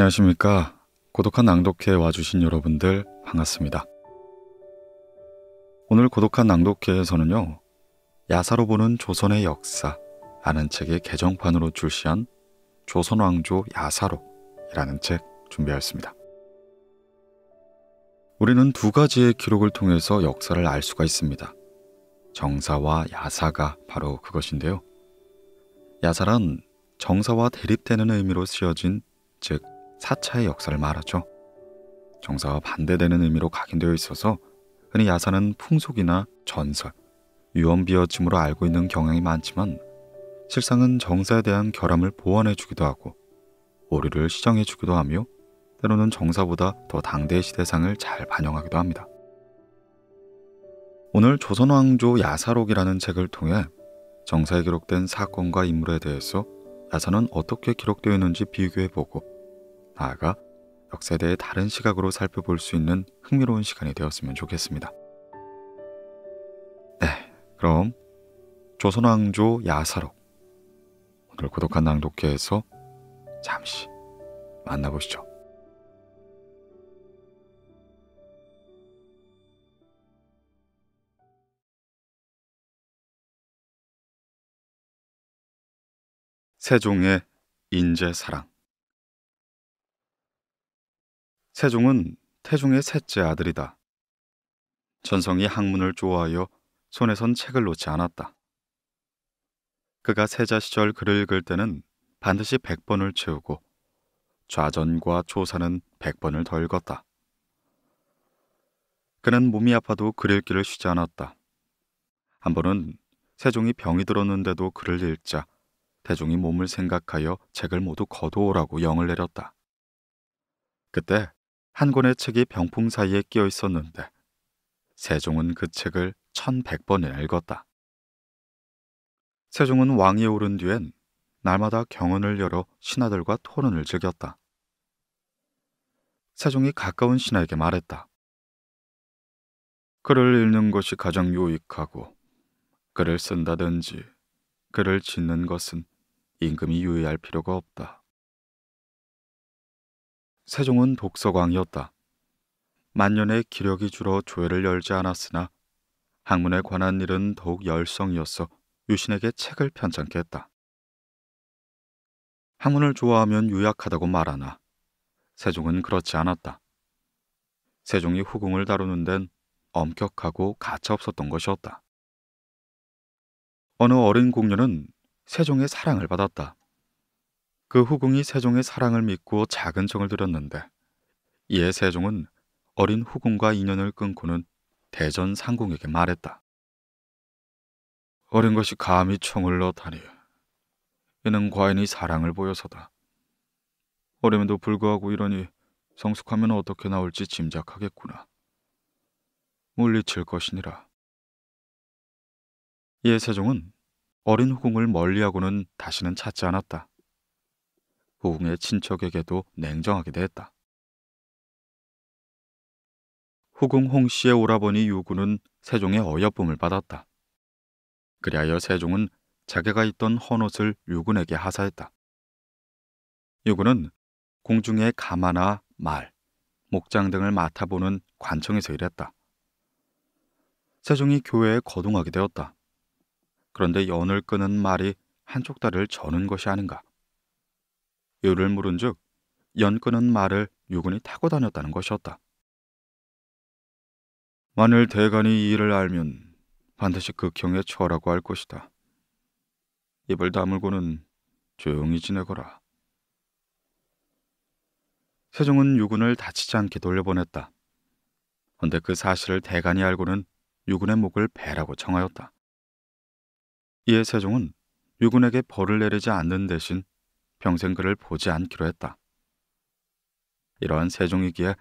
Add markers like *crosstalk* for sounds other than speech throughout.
안녕하십니까. 고독한 낭독회에 와주신 여러분들 반갑습니다. 오늘 고독한 낭독회에서는요, 야사로 보는 조선의 역사 라는 책의 개정판으로 출시한 조선왕조 야사록이라는 책 준비하였습니다. 우리는 두 가지의 기록을 통해서 역사를 알 수가 있습니다. 정사와 야사가 바로 그것인데요. 야사란 정사와 대립되는 의미로 쓰여진 즉 사차의 역사를 말하죠. 정사와 반대되는 의미로 각인되어 있어서 흔히 야사는 풍속이나 전설, 유언비어침으로 알고 있는 경향이 많지만 실상은 정사에 대한 결함을 보완해주기도 하고 오류를 시정해주기도 하며 때로는 정사보다 더 당대의 시대상을 잘 반영하기도 합니다. 오늘 조선왕조 야사록이라는 책을 통해 정사에 기록된 사건과 인물에 대해서 야사는 어떻게 기록되어 있는지 비교해보고 아가 역사에 대해 다른 시각으로 살펴볼 수 있는 흥미로운 시간이 되었으면 좋겠습니다. 네, 그럼 조선왕조 야사록 오늘 고독한 낭독회에서 잠시 만나보시죠. 세종의 인재사랑 세종은 태종의 셋째 아들이다. 전성이 학문을 좋아하여 손에선 책을 놓지 않았다. 그가 세자 시절 글을 읽을 때는 반드시 100번을 채우고 좌전과 조사는 100번을 더 읽었다. 그는 몸이 아파도 글 읽기를 쉬지 않았다. 한 번은 세종이 병이 들었는데도 글을 읽자 대종이 몸을 생각하여 책을 모두 거두오라고 영을 내렸다. 그때 한 권의 책이 병풍 사이에 끼어 있었는데 세종은 그 책을 1 1 0 0번이 읽었다. 세종은 왕이 오른 뒤엔 날마다 경언을 열어 신하들과 토론을 즐겼다. 세종이 가까운 신하에게 말했다. 글을 읽는 것이 가장 유익하고 글을 쓴다든지 글을 짓는 것은 임금이 유의할 필요가 없다. 세종은 독서광이었다. 만년의 기력이 줄어 조회를 열지 않았으나 학문에 관한 일은 더욱 열성이었어 유신에게 책을 편찮게 했다. 학문을 좋아하면 유약하다고 말하나 세종은 그렇지 않았다. 세종이 후궁을 다루는 데는 엄격하고 가차없었던 것이었다. 어느 어린 공녀는 세종의 사랑을 받았다. 그 후궁이 세종의 사랑을 믿고 작은 정을 들였는데 이에 세종은 어린 후궁과 인연을 끊고는 대전 상궁에게 말했다. 어린 것이 감히 총을 넣다니 이는 과연이 사랑을 보여서다. 어림에도 불구하고 이러니 성숙하면 어떻게 나올지 짐작하겠구나. 물리칠 것이니라. 이 예세종은 어린 후궁을 멀리하고는 다시는 찾지 않았다. 후궁의 친척에게도 냉정하기도 했다. 후궁 홍씨의 오라버니 유구는 세종의 어여쁨을 받았다. 그리하여 세종은 자기가 있던 헌옷을 유군에게 하사했다. 유군은 공중의 가마나 말, 목장 등을 맡아보는 관청에서 일했다. 세종이 교회에 거동하게 되었다. 그런데 연을 끄는 말이 한쪽 다리를 저는 것이 아닌가. 이를 물은즉 연끈은 말을 유군이 타고 다녔다는 것이었다. 만일 대간이 이 일을 알면 반드시 극형에 그 처하라고 할 것이다. 입을 다물고는 조용히 지내거라. 세종은 유군을 다치지 않게 돌려보냈다. 그런데 그 사실을 대간이 알고는 유군의 목을 베라고 청하였다. 이에 세종은 유군에게 벌을 내리지 않는 대신 평생 그를 보지 않기로 했다. 이러한 세종이기에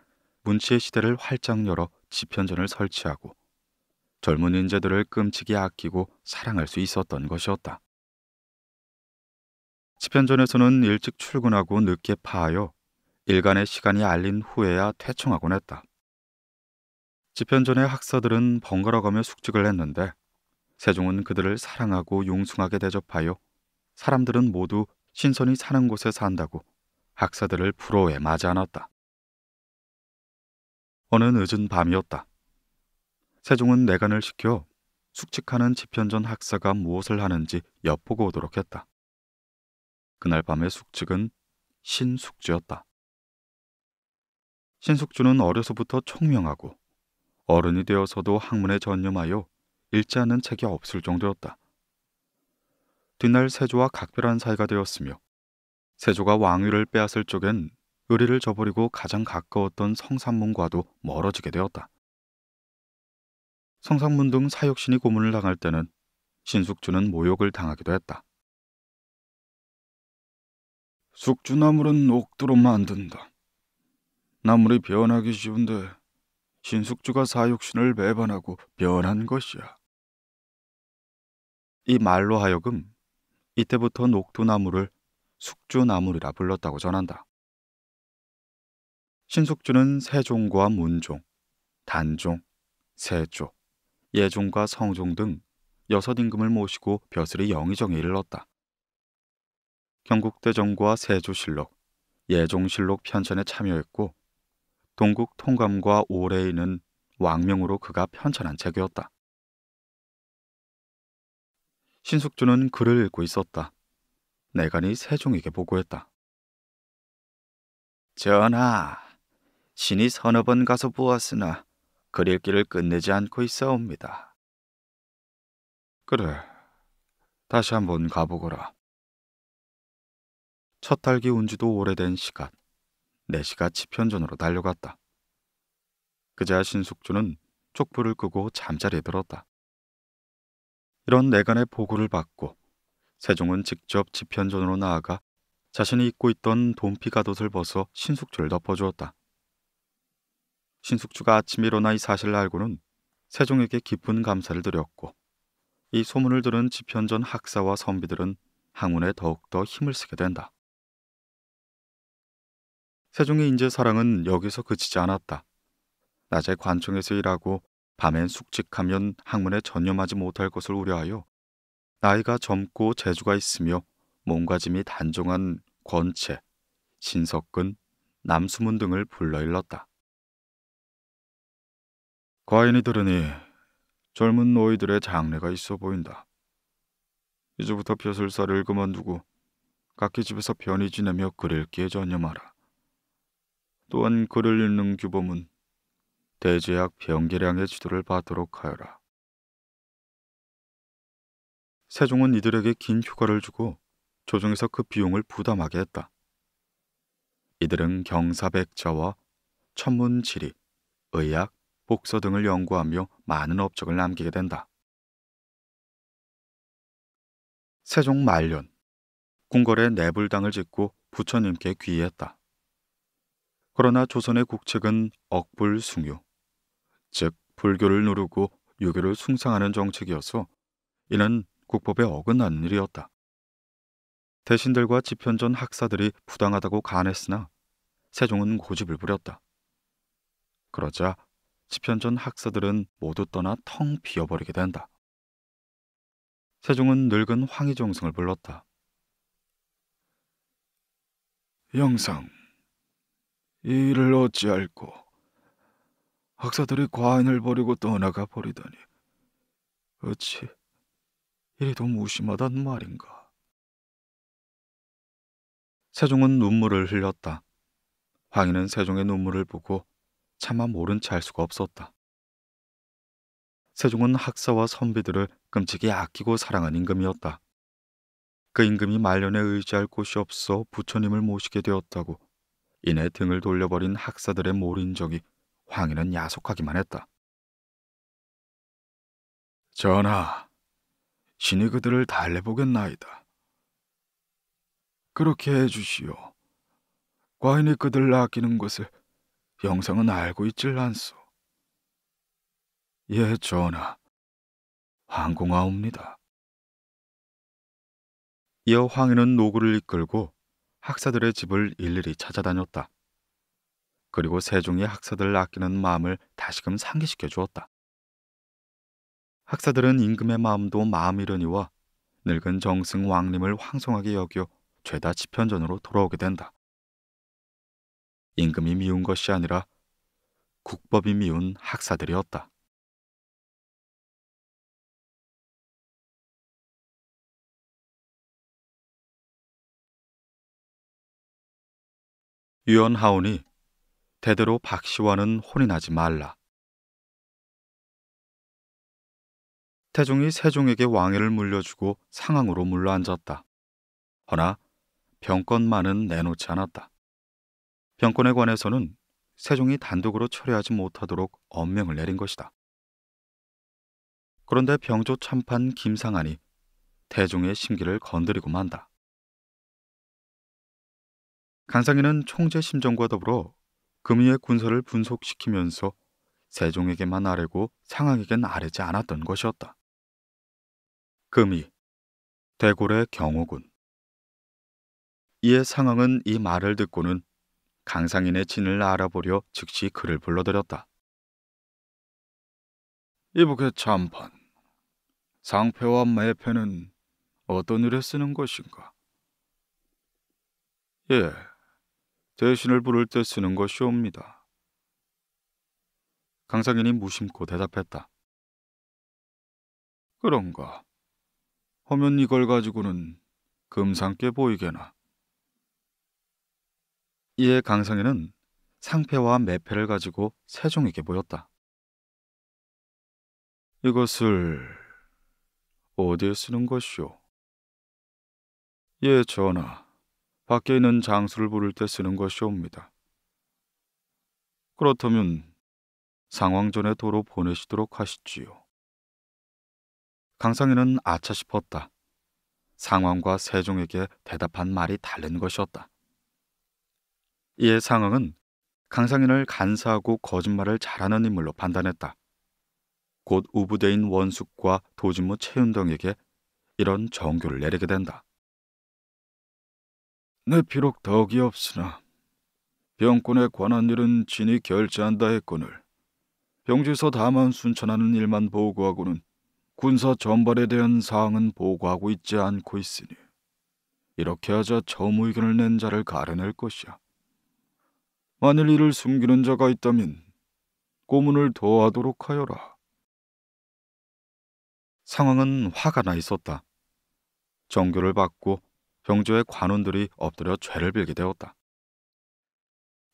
문치의 시대를 활짝 열어 지편전을 설치하고 젊은 인재들을 끔찍이 아끼고 사랑할 수 있었던 것이었다. 지편전에서는 일찍 출근하고 늦게 파하여 일간의 시간이 알린 후에야 퇴청하곤 했다. 지편전의 학사들은 번갈아 가며 숙직을 했는데 세종은 그들을 사랑하고 용숭하게 대접하여 사람들은 모두 신선이 사는 곳에 산다고 학사들을 부러워해 마지 않았다. 어느 늦은 밤이었다. 세종은 내관을 시켜 숙직하는 집현전 학사가 무엇을 하는지 엿보고 오도록 했다. 그날 밤의 숙직은 신숙주였다. 신숙주는 어려서부터 총명하고 어른이 되어서도 학문에 전념하여 읽지 않는 책이 없을 정도였다. 뒷날 세조와 각별한 사이가 되었으며 세조가 왕위를 빼앗을 쪽엔 의리를 저버리고 가장 가까웠던 성산문과도 멀어지게 되었다. 성산문 등 사육신이 고문을 당할 때는 신숙주는 모욕을 당하기도 했다. 숙주나물은 옥두로 만든다. 나물이 변하기 쉬운데 신숙주가 사육신을 배반하고 변한 것이야. 이 말로 하여금 이때부터 녹두나무를 숙주나물이라 불렀다고 전한다. 신숙주는 세종과 문종, 단종, 세조, 예종과 성종 등 여섯 임금을 모시고 벼슬이 영의정에 이르렀다. 경국대정과 세조실록, 예종실록 편찬에 참여했고 동국 통감과 오레인은 왕명으로 그가 편찬한 책이었다. 신숙주는 글을 읽고 있었다. 내간이 세종에게 보고했다. 전하, 신이 서너 번 가서 보았으나 글 읽기를 끝내지 않고 있어옵니다. 그래, 다시 한번 가보거라. 첫 달기 온 지도 오래된 시각, 내시가 네 지편전으로 달려갔다. 그제야 신숙주는 촛불을 끄고 잠자리에 들었다. 이런 내간의 보고를 받고 세종은 직접 집현전으로 나아가 자신이 입고 있던 돈피 가옷을 벗어 신숙주를 덮어주었다. 신숙주가 아침에 일어나 이 사실을 알고는 세종에게 깊은 감사를 드렸고 이 소문을 들은 집현전 학사와 선비들은 항운에 더욱더 힘을 쓰게 된다. 세종의 인재 사랑은 여기서 그치지 않았다. 낮에 관청에서 일하고 밤엔 숙직하면 학문에 전념하지 못할 것을 우려하여 나이가 젊고 재주가 있으며 몸가짐이 단정한 권채, 신석근, 남수문 등을 불러일렀다. 과인이 들으니 젊은 노이들의 장래가 있어 보인다. 이제부터 벼슬살을 그만두고 각기 집에서 편히 지내며 글 읽기에 전념하라. 또한 글을 읽는 규범은 대제약 병계량의 지도를 받도록 하여라. 세종은 이들에게 긴 휴가를 주고 조정에서 그 비용을 부담하게 했다. 이들은 경사백자와 천문지리, 의학, 복서 등을 연구하며 많은 업적을 남기게 된다. 세종 말년, 궁궐에 내불당을 짓고 부처님께 귀의했다. 그러나 조선의 국책은 억불숭유, 즉 불교를 누르고 유교를 숭상하는 정책이어서 이는 국법에 어긋난 일이었다. 대신들과 집현전 학사들이 부당하다고 간했으나 세종은 고집을 부렸다. 그러자 집현전 학사들은 모두 떠나 텅 비어버리게 된다. 세종은 늙은 황희정승을 불렀다. 영상, 이를 어찌할고 학사들이 과인을 버리고 떠나가 버리더니 어찌 이리도 무심하단 말인가. 세종은 눈물을 흘렸다. 황희는 세종의 눈물을 보고 차마 모른 채할 수가 없었다. 세종은 학사와 선비들을 끔찍이 아끼고 사랑한 임금이었다. 그 임금이 말년에 의지할 곳이 없어 부처님을 모시게 되었다고 이내 등을 돌려버린 학사들의 모린 적이 황희는 야속하기만 했다. 전하, 신이 그들을 달래보겠나이다. 그렇게 해주시오. 과인이 그들 을 아끼는 것을 영상은 알고 있질 않소. 예, 전하. 항공하옵니다. 이어 황인는 노구를 이끌고 학사들의 집을 일일이 찾아다녔다. 그리고 세종이 학사들을 아끼는 마음을 다시금 상기시켜 주었다. 학사들은 임금의 마음도 마음이려니와 늙은 정승 왕님을 황송하게 여겨 죄다 지편전으로 돌아오게 된다. 임금이 미운 것이 아니라 국법이 미운 학사들이었다. 유언하오니 대대로 박 씨와는 혼인하지 말라. 태종이 세종에게 왕위를 물려주고 상황으로 물러앉았다. 허나 병권만은 내놓지 않았다. 병권에 관해서는 세종이 단독으로 처리하지 못하도록 엄명을 내린 것이다. 그런데 병조 참판 김상한이 태종의 심기를 건드리고 만다. 강상희는 총재 심정과 더불어 금의의 군사를 분석시키면서 세종에게만 아뢰고 상황에겐 아뢰지 않았던 것이었다. 금이 대골의 경호군 이에 상황은 이 말을 듣고는 강상인의 진을 알아보려 즉시 그를 불러들였다. 이북의 참판, 상패와 매패는 어떤 일에 쓰는 것인가? 예, 대신을 부를 때 쓰는 것이옵니다. 강상인이 무심코 대답했다. 그런가. 허면 이걸 가지고는 금상께 보이게나. 이에 강상인은 상패와 매패를 가지고 세종에게 보였다. 이것을 어디에 쓰는 것이오? 예, 전하. 밖에 있는 장수를 부를 때 쓰는 것이옵니다. 그렇다면 상황전에 도로 보내시도록 하시지요. 강상희는 아차 싶었다. 상황과 세종에게 대답한 말이 다른 것이었다. 이에 상황은 강상인을 간사하고 거짓말을 잘하는 인물로 판단했다. 곧 우부대인 원숙과 도진무 최윤동에게 이런 정교를 내리게 된다. 내 네, 비록 덕이 없으나 병권에 관한 일은 진이 결제한다 했거늘 병지서 다만 순천하는 일만 보고하고는 군사 전발에 대한 사항은 보고하고 있지 않고 있으니 이렇게 하자 처음 의견을 낸 자를 가려낼 것이야. 만일 이를 숨기는 자가 있다면 고문을 더하도록 하여라. 상황은 화가 나 있었다. 정교를 받고 병조의 관원들이 엎드려 죄를 빌게 되었다.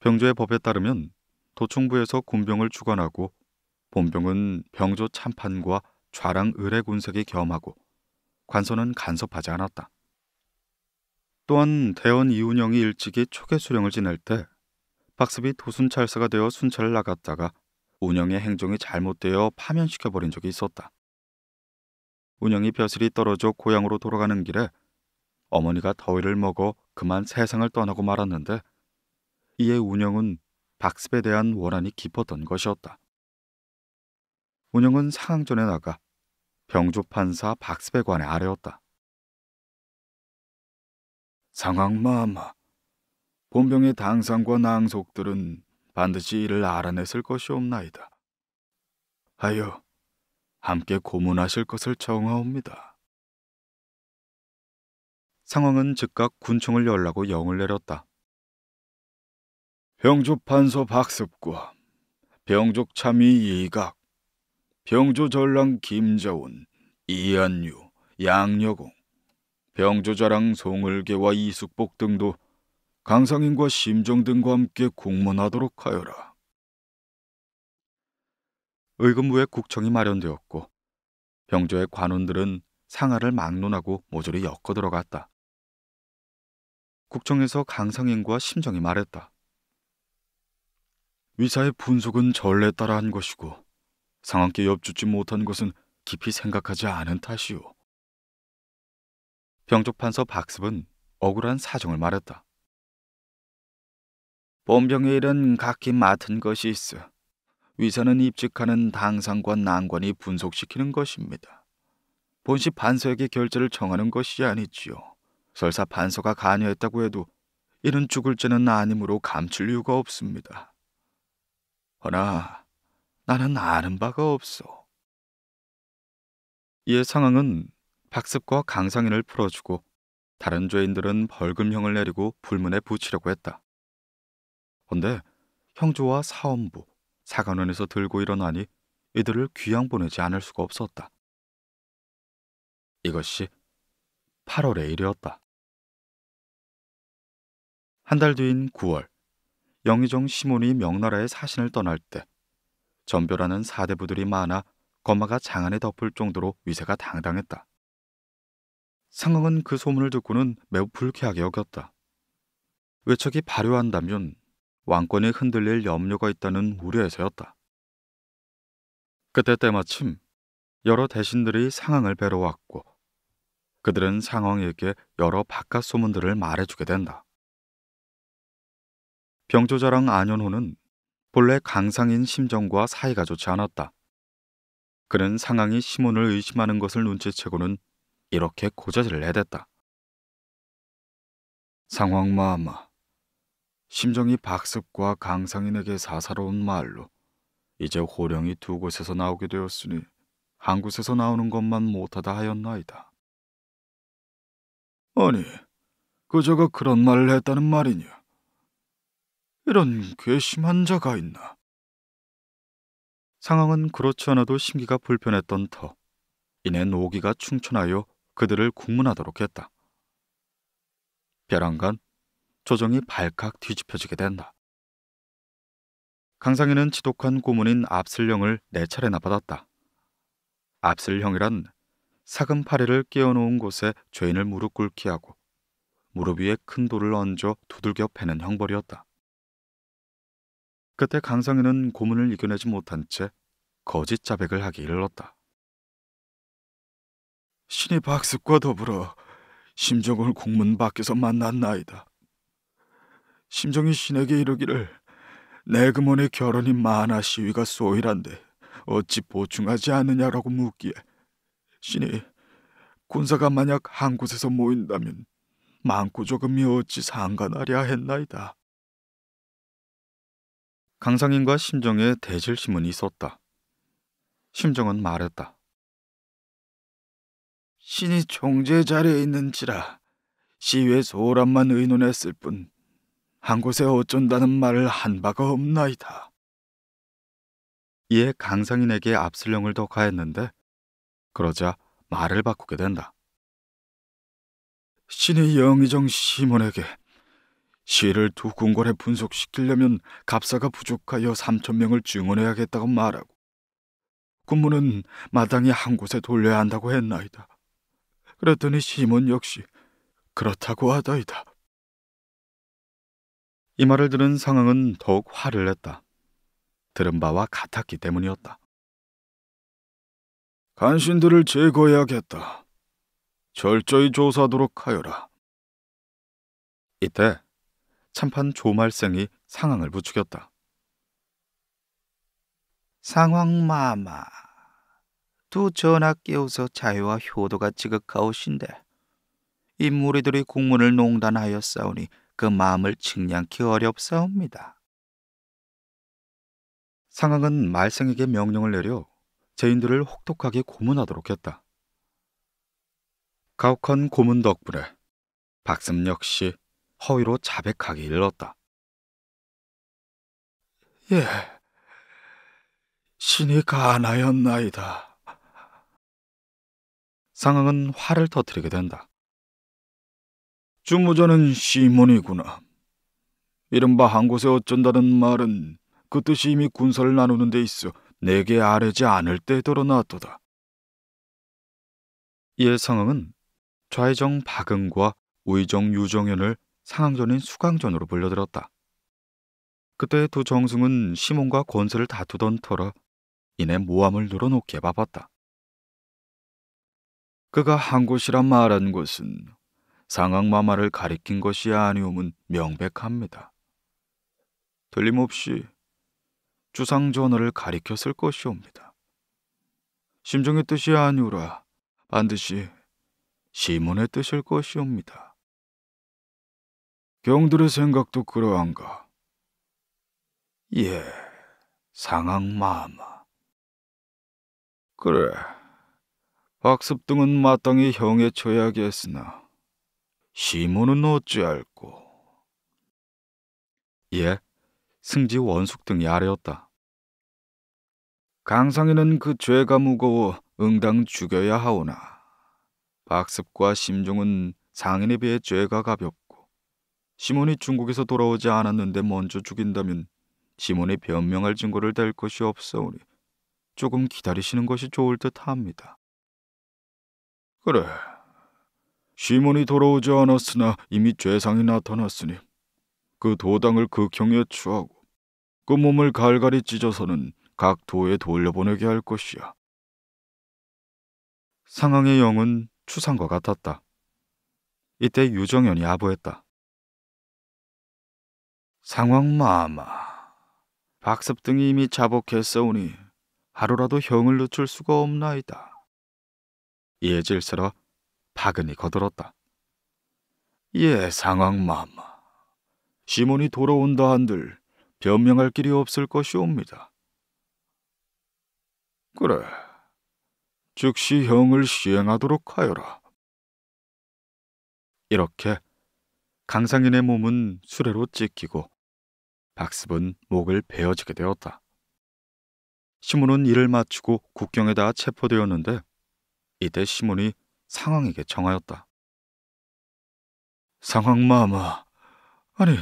병조의 법에 따르면 도충부에서 군병을 주관하고 본병은 병조 참판과 좌랑 의뢰 군색이 겸하고 관서는 간섭하지 않았다. 또한 대원 이운영이 일찍이 초계 수령을 지낼 때 박습이 도순찰사가 되어 순찰을 나갔다가 운영의 행정이 잘못되어 파면시켜버린 적이 있었다. 운영이 벼슬이 떨어져 고향으로 돌아가는 길에 어머니가 더위를 먹어 그만 세상을 떠나고 말았는데 이에 운영은 박습에 대한 원한이 깊었던 것이었다. 운영은 상항전에 나가 병조 판사 박습에 관해 아뢰었다. 상황 마마, 본병의 당상과 낭속들은 반드시 이를 알아냈을 것이옵나이다. 하여 함께 고문하실 것을 청하옵니다. 상황은 즉각 군총을 열라고 영을 내렸다. 병조판서 박습과 병족참의 이각, 병조전랑 김자운, 이한유, 양여공, 병조자랑 송을개와 이숙복 등도 강상인과 심정 등과 함께 공문하도록 하여라. 의금부에 국청이 마련되었고 병조의 관원들은 상하를 막론하고 모조리 엮어 들어갔다. 국정에서 강상인과 심정이 말했다. 위사의 분석은 전례에 따라 한 것이고 상황께 엽주지 못한 것은 깊이 생각하지 않은 탓이오. 병족 판서 박습은 억울한 사정을 말했다. 본병의 일은 각기 맡은 것이 있어 위사는 입직하는 당상관 난관이 분석시키는 것입니다. 본시 반서에게 결재를 청하는 것이 아니지요. 설사 반서가 관여했다고 해도 이는 죽을 죄는 아니므로 감출 이유가 없습니다. 허나 나는 아는 바가 없어. 이에 상황은 박습과 강상인을 풀어주고 다른 죄인들은 벌금형을 내리고 불문에 붙이려고 했다. 헌데 형조와 사원부, 사관원에서 들고 일어나니 이들을 귀양 보내지 않을 수가 없었다. 이것이 8월의 일이었다. 한달 뒤인 9월 영의정 시몬이 명나라에 사신을 떠날 때 전별하는 사대부들이 많아 거마가 장안에 덮을 정도로 위세가 당당했다. 상황은 그 소문을 듣고는 매우 불쾌하게 여겼다. 외척이 발효한다면 왕권이 흔들릴 염려가 있다는 우려에서였다. 그때 때마침 여러 대신들이 상황을 배러 왔고 그들은 상황에게 여러 바깥 소문들을 말해주게 된다. 병조자랑 안현호는 본래 강상인 심정과 사이가 좋지 않았다. 그는 상황이 심몬을 의심하는 것을 눈치채고는 이렇게 고자질을 해댔다. 상황마마, 심정이 박습과 강상인에게 사사로운 말로 이제 호령이 두 곳에서 나오게 되었으니 한 곳에서 나오는 것만 못하다 하였나이다. 아니, 그저가 그런 말을 했다는 말이냐? 이런 괘씸한 자가 있나? 상황은 그렇지 않아도 심기가 불편했던 터. 이내 노기가 충천하여 그들을 국문하도록 했다. 벼랑간 조정이 발칵 뒤집혀지게 된다. 강상에는 지독한 고문인 압슬령을 네 차례나 받았다. 압슬형이란 사금파리를 깨어놓은 곳에 죄인을 무릎 꿇게 하고 무릎 위에 큰 돌을 얹어 두들겨 패는 형벌이었다. 그때 강상현는 고문을 이겨내지 못한 채 거짓 자백을 하기 일렀다신이 박습과 더불어 심정을 국문 밖에서 만난 나이다. 심정이 신에게 이르기를 내 금원의 결혼이 만화 시위가 소일한데 어찌 보충하지 않느냐라고 묻기에 신이 군사가 만약 한 곳에서 모인다면 많고 조금이 어찌 상관하랴 했나이다. 강상인과 심정의 대질심은 있었다. 심정은 말했다. 신이 총재 자리에 있는지라 시위의 소란만 의논했을 뿐 한 곳에 어쩐다는 말을 한 바가 없나이다. 이에 강상인에게 압슬령을 더 가했는데 그러자 말을 바꾸게 된다. 신이 영의정 시몬에게 시를 두 궁궐에 분석시키려면 갑사가 부족하여 3천 명을 증언해야겠다고 말하고 군무는 마당이 한 곳에 돌려야 한다고 했나이다. 그랬더니 시몬 역시 그렇다고 하다이다. 이 말을 들은 상황은 더욱 화를 냈다. 들은 바와 같았기 때문이었다. 간신들을 제거해야겠다. 철저히 조사하도록 하여라. 이때 참판 조말생이 상황을 부추겼다. 상황마마, 두 전하께서 자유와 효도가 지극하오신데 이 무리들이 국문을 농단하여 싸우니 그 마음을 측량키 어렵사옵니다. 상황은 말생에게 명령을 내려 제인들을 혹독하게 고문하도록 했다. 가혹한 고문 덕분에 박슴 역시 허위로 자백하게 일렀다. 예, 신이 가나였나이다. 상황은 화를 터뜨리게 된다. 주무자는 시몬이구나. 이른바 한 곳에 어쩐다는 말은 그 뜻이 이미 군사를 나누는 데 있어 내게 아뢰지 않을 때 드러났도다. 이에 상황은 좌의정 박응과 우의정 유정현을 상황전인 수강전으로 불려들었다. 그때 두 정승은 시몬과 권세를 다투던 터라 이내 모함을 늘어놓기에 바빴다. 그가 한 곳이란 말한 곳은 상악마마를 가리킨 것이 아니오은 명백합니다. 틀림없이 주상 전하를 가리켰을 것이옵니다. 심정의 뜻이 아니오라 반드시 시문의 뜻일 것이옵니다. 경들의 생각도 그러한가? 예, 상황마마 그래, 박습등은 마땅히 형에 처해야겠으나 시몬은 어찌할꼬? 예, 승지 원숙 등이 아래였다. 강상이는 그 죄가 무거워 응당 죽여야 하오나 박습과 심종은 상인에 비해 죄가 가볍고 시몬이 중국에서 돌아오지 않았는데 먼저 죽인다면 시몬이 변명할 증거를 댈 것이 없어오니 조금 기다리시는 것이 좋을 듯합니다. 그래. 시몬이 돌아오지 않았으나 이미 죄상이 나타났으니 그 도당을 극형에 추하고그 몸을 갈갈이 찢어서는 각 도에 돌려보내게 할 것이야. 상황의 영은 추상과 같았다. 이때 유정현이 아부했다. 상황 마마. 박습등이 이미 자복했사오니 하루라도 형을 늦출 수가 없나이다. 이에 질서라 박은이 거들었다. 예, 상황 마마. 시몬이 돌아온다 한들 변명할 길이 없을 것이옵니다. 그래, 즉시 형을 시행하도록 하여라. 이렇게 강상인의 몸은 수레로 찢기고 박습은 목을 베어지게 되었다. 시몬은 일을 마치고 국경에다 체포되었는데 이때 시몬이 상황에게 정하였다. 상황 마마, 아니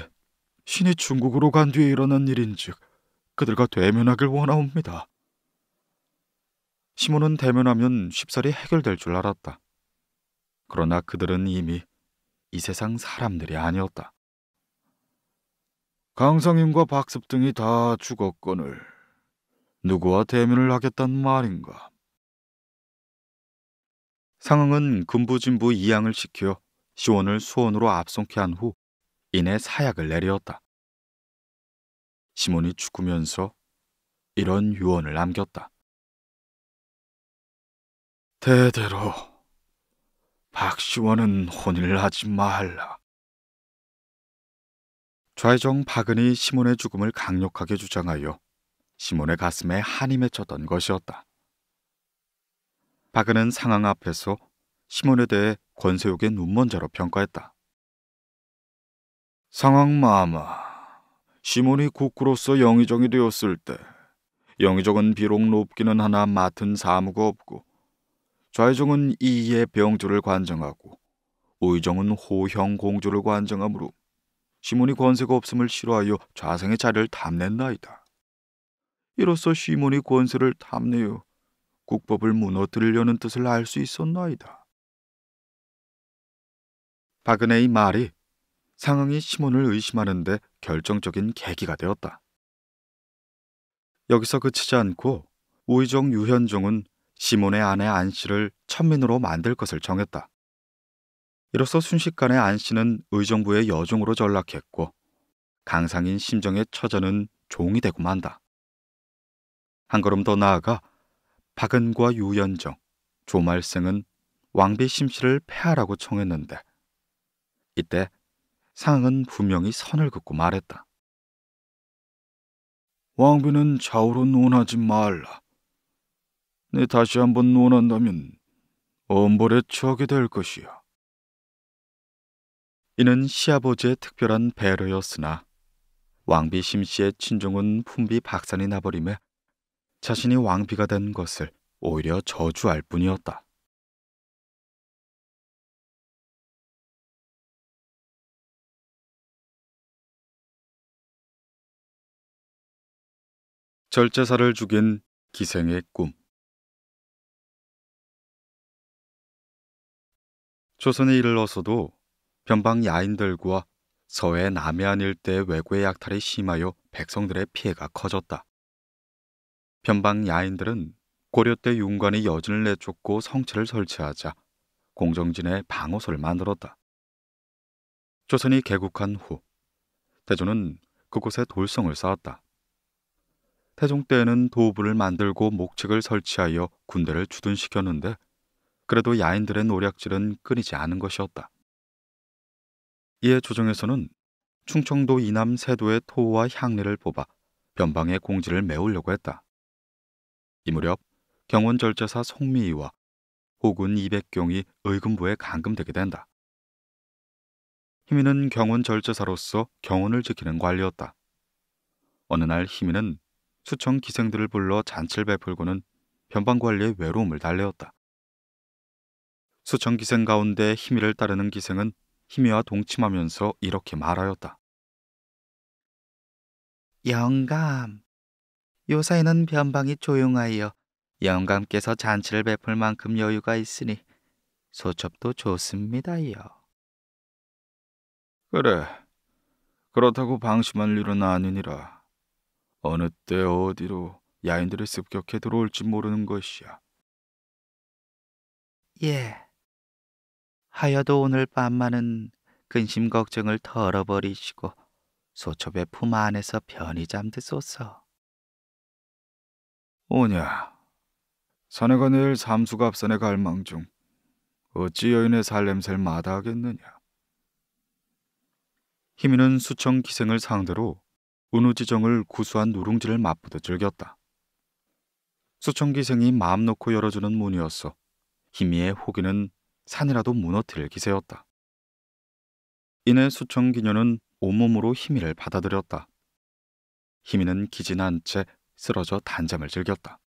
신이 중국으로 간 뒤에 일어난 일인즉 그들과 대면하길 원하옵니다. 시몬은 대면하면 쉽사리 해결될 줄 알았다. 그러나 그들은 이미 이 세상 사람들이 아니었다. 강성윤과 박습 등이 다 죽었거늘 누구와 대면을 하겠단 말인가. 상황은 금부진부 이양을 시켜 시원을 수원으로 압송케 한 후 이내 사약을 내리었다. 시몬이 죽으면서 이런 유언을 남겼다. 대대로 박시원은 혼인을 하지 말라. 좌회정 박은이 시몬의 죽음을 강력하게 주장하여 시몬의 가슴에 한이 맺혔던 것이었다. 박은은 상황 앞에서 시몬에 대해 권세욱의 눈먼자로 평가했다. 상황 마마, 시몬이 국구로서 영의정이 되었을 때 영의정은 비록 높기는 하나 맡은 사무가 없고 좌회정은 이의 병조를 관정하고 우의정은 호형 공조를 관정하므로 시몬이 권세가 없음을 싫어하여 좌상의 자리를 탐냈나이다. 이로써 시몬이 권세를 탐내어 국법을 무너뜨리려는 뜻을 알 수 있었나이다. 박은혜의 말이 상황이 시몬을 의심하는데 결정적인 계기가 되었다. 여기서 그치지 않고 우의종 유현종은 시몬의 아내 안씨를 천민으로 만들 것을 정했다. 이로써 순식간에 안 씨는 의정부의 여종으로 전락했고 강상인 심정의 처자는 종이 되고 만다. 한 걸음 더 나아가 박은과 유연정, 조말생은 왕비 심씨를 패하라고 청했는데 이때 상은 분명히 선을 긋고 말했다. 왕비는 좌우로 논하지 말라. 네 다시 한번 논한다면 엄벌에 처하게 될 것이야. 이는 시아버지의 특별한 배려였으나 왕비 심씨의 친종은 품비 박산이 나버림에 자신이 왕비가 된 것을 오히려 저주할 뿐이었다. 절제사를 죽인 기생의 꿈 조선에 이르러서도 변방 야인들과 서해 남해안 일대 왜구의 약탈이 심하여 백성들의 피해가 커졌다. 변방 야인들은 고려 때 윤관이 여진을 내쫓고 성체를 설치하자 공정진의 방어소를 만들었다. 조선이 개국한 후대조는 그곳에 돌성을 쌓았다. 태종 때에는 도부를 만들고 목책을 설치하여 군대를 주둔시켰는데 그래도 야인들의 노략질은 끊이지 않은 것이었다. 이에 조정에서는 충청도 이남 세도의 토와 향례를 뽑아 변방의 공지를 메우려고 했다. 이 무렵 경원절제사 송미이와 호군 이백경이 의금부에 감금되게 된다. 희민은 경원절제사로서 경원을 지키는 관리였다. 어느 날희민은 수청 기생들을 불러 잔치를 베풀고는 변방 관리의 외로움을 달래었다. 수청 기생 가운데 희미를 따르는 기생은 희미와 동침하면서 이렇게 말하였다. 영감, 요사이는 변방이 조용하여 영감께서 잔치를 베풀 만큼 여유가 있으니 소첩도 좋습니다요. 그래, 그렇다고 방심할 일은 아니니라. 어느 때 어디로 야인들이 습격해 들어올지 모르는 것이야. 예, 하여도 오늘 밤만은 근심 걱정을 털어버리시고 소첩의 품 안에서 편히 잠드소서. 오냐, 사내가 내일 삼수갑산에 갈망 중 어찌 여인의 살냄새를 마다하겠느냐. 희미는 수청 기생을 상대로 은우지정을 구수한 누룽지를 맛보듯 즐겼다. 수청 기생이 마음 놓고 열어주는 문이었어. 희미의 호기는 산이라도 무너뜨릴 기세였다. 이내 수청 기녀는 온몸으로 희미를 받아들였다. 희미는 기진한 채 쓰러져 단잠을 즐겼다.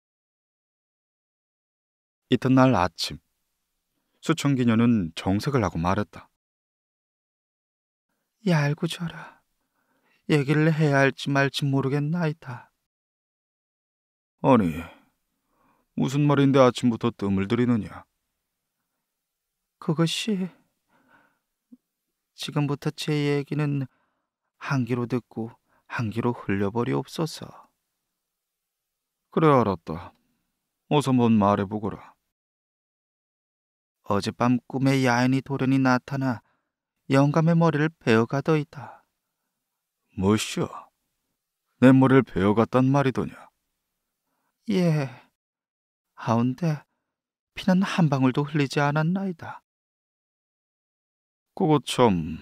이튿날 아침, 수청 기녀는 정색을 하고 말했다. 얄고 져라. 얘기를 해야 할지 말지 모르겠나이다. 아니, 무슨 말인데 아침부터 뜸을 들이느냐? 그것이 지금부터 제 얘기는 한 귀로 듣고 한 귀로 흘려버리옵소서. 그래 알았다. 어서 뭔 말해보거라. 어젯밤 꿈에 야인이 돌연히 나타나 영감의 머리를 베어가더이다. 뭐시여내 머리를 베어갔단 말이더냐? 예. 하운데 피는 한 방울도 흘리지 않았나이다. 그거 참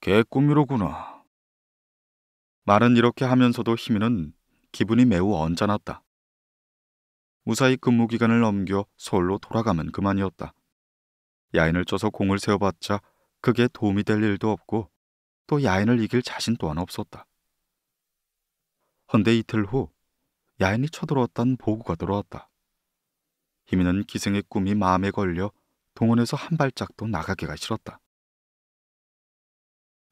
개꿈이로구나. 말은 이렇게 하면서도 희민은 기분이 매우 언짢았다. 무사히 근무 기간을 넘겨 서울로 돌아가면 그만이었다. 야인을 쪄서 공을 세워봤자 그게 도움이 될 일도 없고 또 야인을 이길 자신 또한 없었다. 헌데 이틀 후 야인이 쳐들어왔다 보고가 들어왔다. 희민은 기생의 꿈이 마음에 걸려 동원에서 한 발짝도 나가기가 싫었다.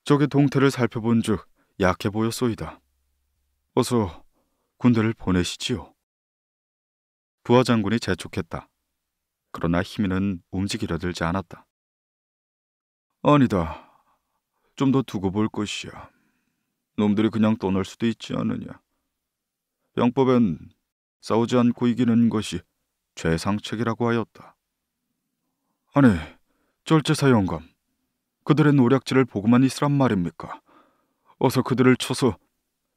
적의 동태를 살펴본 즉 약해 보였소이다. 어서 군대를 보내시지요. 부하장군이 재촉했다. 그러나 희미는 움직이려 들지 않았다. 아니다. 좀 더 두고 볼 것이야. 놈들이 그냥 떠날 수도 있지 않느냐. 영법엔 싸우지 않고 이기는 것이 최상책이라고 하였다. 아니, 쩔제사 영감, 그들의 노략질을 보고만 있으란 말입니까? 어서 그들을 쳐서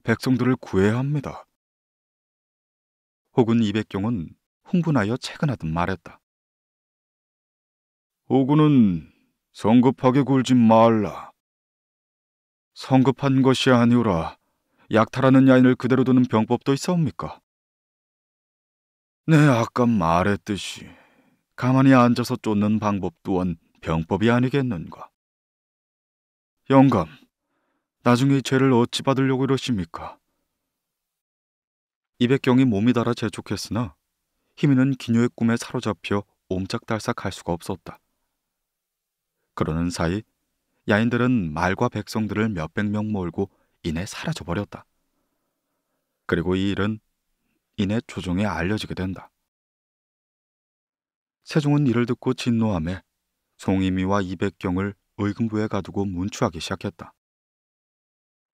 백성들을 구해야 합니다. 혹은 이백경은 흥분하여 채근하듯 말했다. 오군은 성급하게 굴지 말라. 성급한 것이 아니오라. 약탈하는 야인을 그대로 두는 병법도 있사옵니까? 네, 아까 말했듯이 가만히 앉아서 쫓는 방법 또한 병법이 아니겠는가. 영감, 나중에 죄를 어찌 받으려고 이러십니까? 이백경이 몸이 달아 재촉했으나 희미는 기녀의 꿈에 사로잡혀 옴짝달싹 할 수가 없었다. 그러는 사이 야인들은 말과 백성들을 몇백 명 몰고 이내 사라져버렸다. 그리고 이 일은 이내 조정에 알려지게 된다. 세종은 이를 듣고 진노함에 송이미와 이백경을 의금부에 가두고 문추하기 시작했다.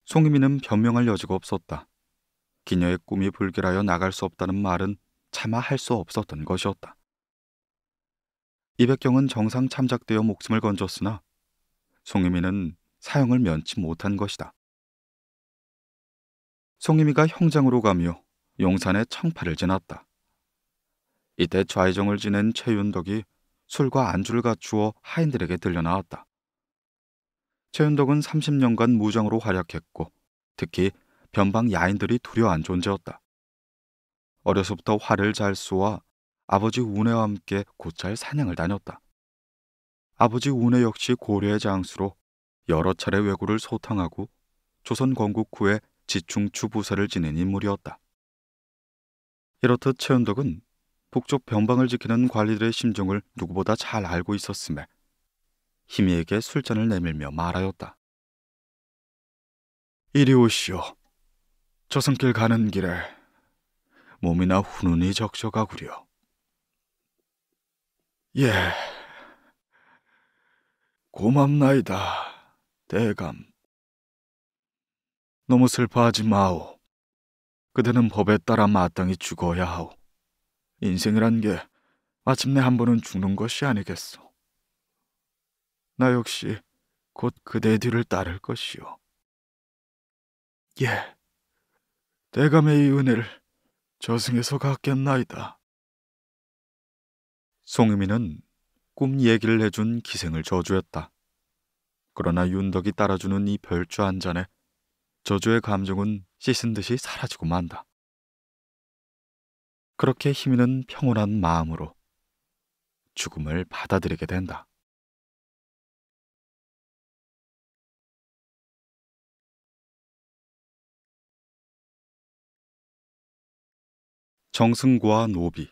송이미는 변명할 여지가 없었다. 기녀의 꿈이 불길하여 나갈 수 없다는 말은 차마 할 수 없었던 것이었다. 이백경은 정상 참작되어 목숨을 건졌으나 송이미는 사형을 면치 못한 것이다. 송이미가 형장으로 가며 용산에 청파를 지났다. 이때 좌의정을 지낸 최윤덕이 술과 안주를 갖추어 하인들에게 들려나왔다. 최윤덕은 30년간 무장으로 활약했고 특히 변방 야인들이 두려워한 존재였다. 어려서부터 활을 잘 쏘아 아버지 운해와 함께 고찰 사냥을 다녔다. 아버지 운해 역시 고려의 장수로 여러 차례 왜구를 소탕하고 조선 건국 후에 지충추 부사를 지낸 인물이었다. 이렇듯 최윤덕은 북쪽 변방을 지키는 관리들의 심정을 누구보다 잘 알고 있었음에 희미에게 술잔을 내밀며 말하였다. 이리 오시오. 저승길 가는 길에 몸이나 훈훈히 적셔가구려. 예, 고맙나이다, 대감. 너무 슬퍼하지 마오. 그대는 법에 따라 마땅히 죽어야 하오. 인생이란 게 마침내 한 번은 죽는 것이 아니겠소. 나 역시 곧 그대 뒤를 따를 것이요. 예, 대감의 이 은혜를 저승에서 갖겠나이다. 송유미는 꿈 얘기를 해준 기생을 저주했다. 그러나 윤덕이 따라주는 이 별주 한 잔에 저주의 감정은 씻은 듯이 사라지고 만다. 그렇게 희미는 평온한 마음으로 죽음을 받아들이게 된다. 정승과 노비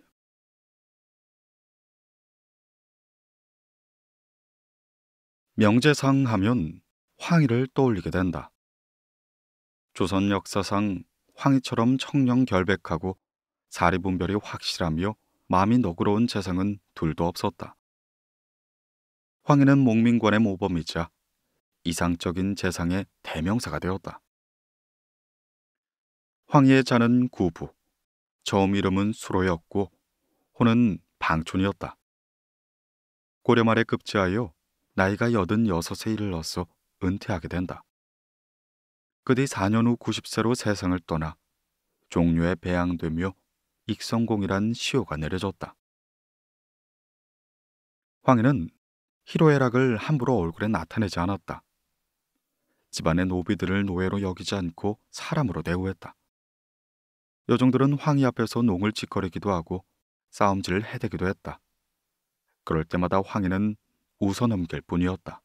명제상 하면 황희를 떠올리게 된다. 조선 역사상 황희처럼 청렴 결백하고 사리분별이 확실하며 마음이 너그러운 재상은 둘도 없었다. 황희는 목민관의 모범이자 이상적인 재상의 대명사가 되었다. 황희의 자는 구부, 처음 이름은 수로였고 호는 방촌이었다. 고려 말에 급제하여 나이가 86세 섯에이어서 은퇴하게 된다. 그 뒤 4년 후 90세로 세상을 떠나 종묘에 배양되며 익성공이란 시호가 내려졌다. 황희는 희로애락을 함부로 얼굴에 나타내지 않았다. 집안의 노비들을 노예로 여기지 않고 사람으로 대우했다. 여종들은 황희 앞에서 농을 짓거리기도 하고 싸움질을 해대기도 했다. 그럴 때마다 황희는 웃어넘길 뿐이었다.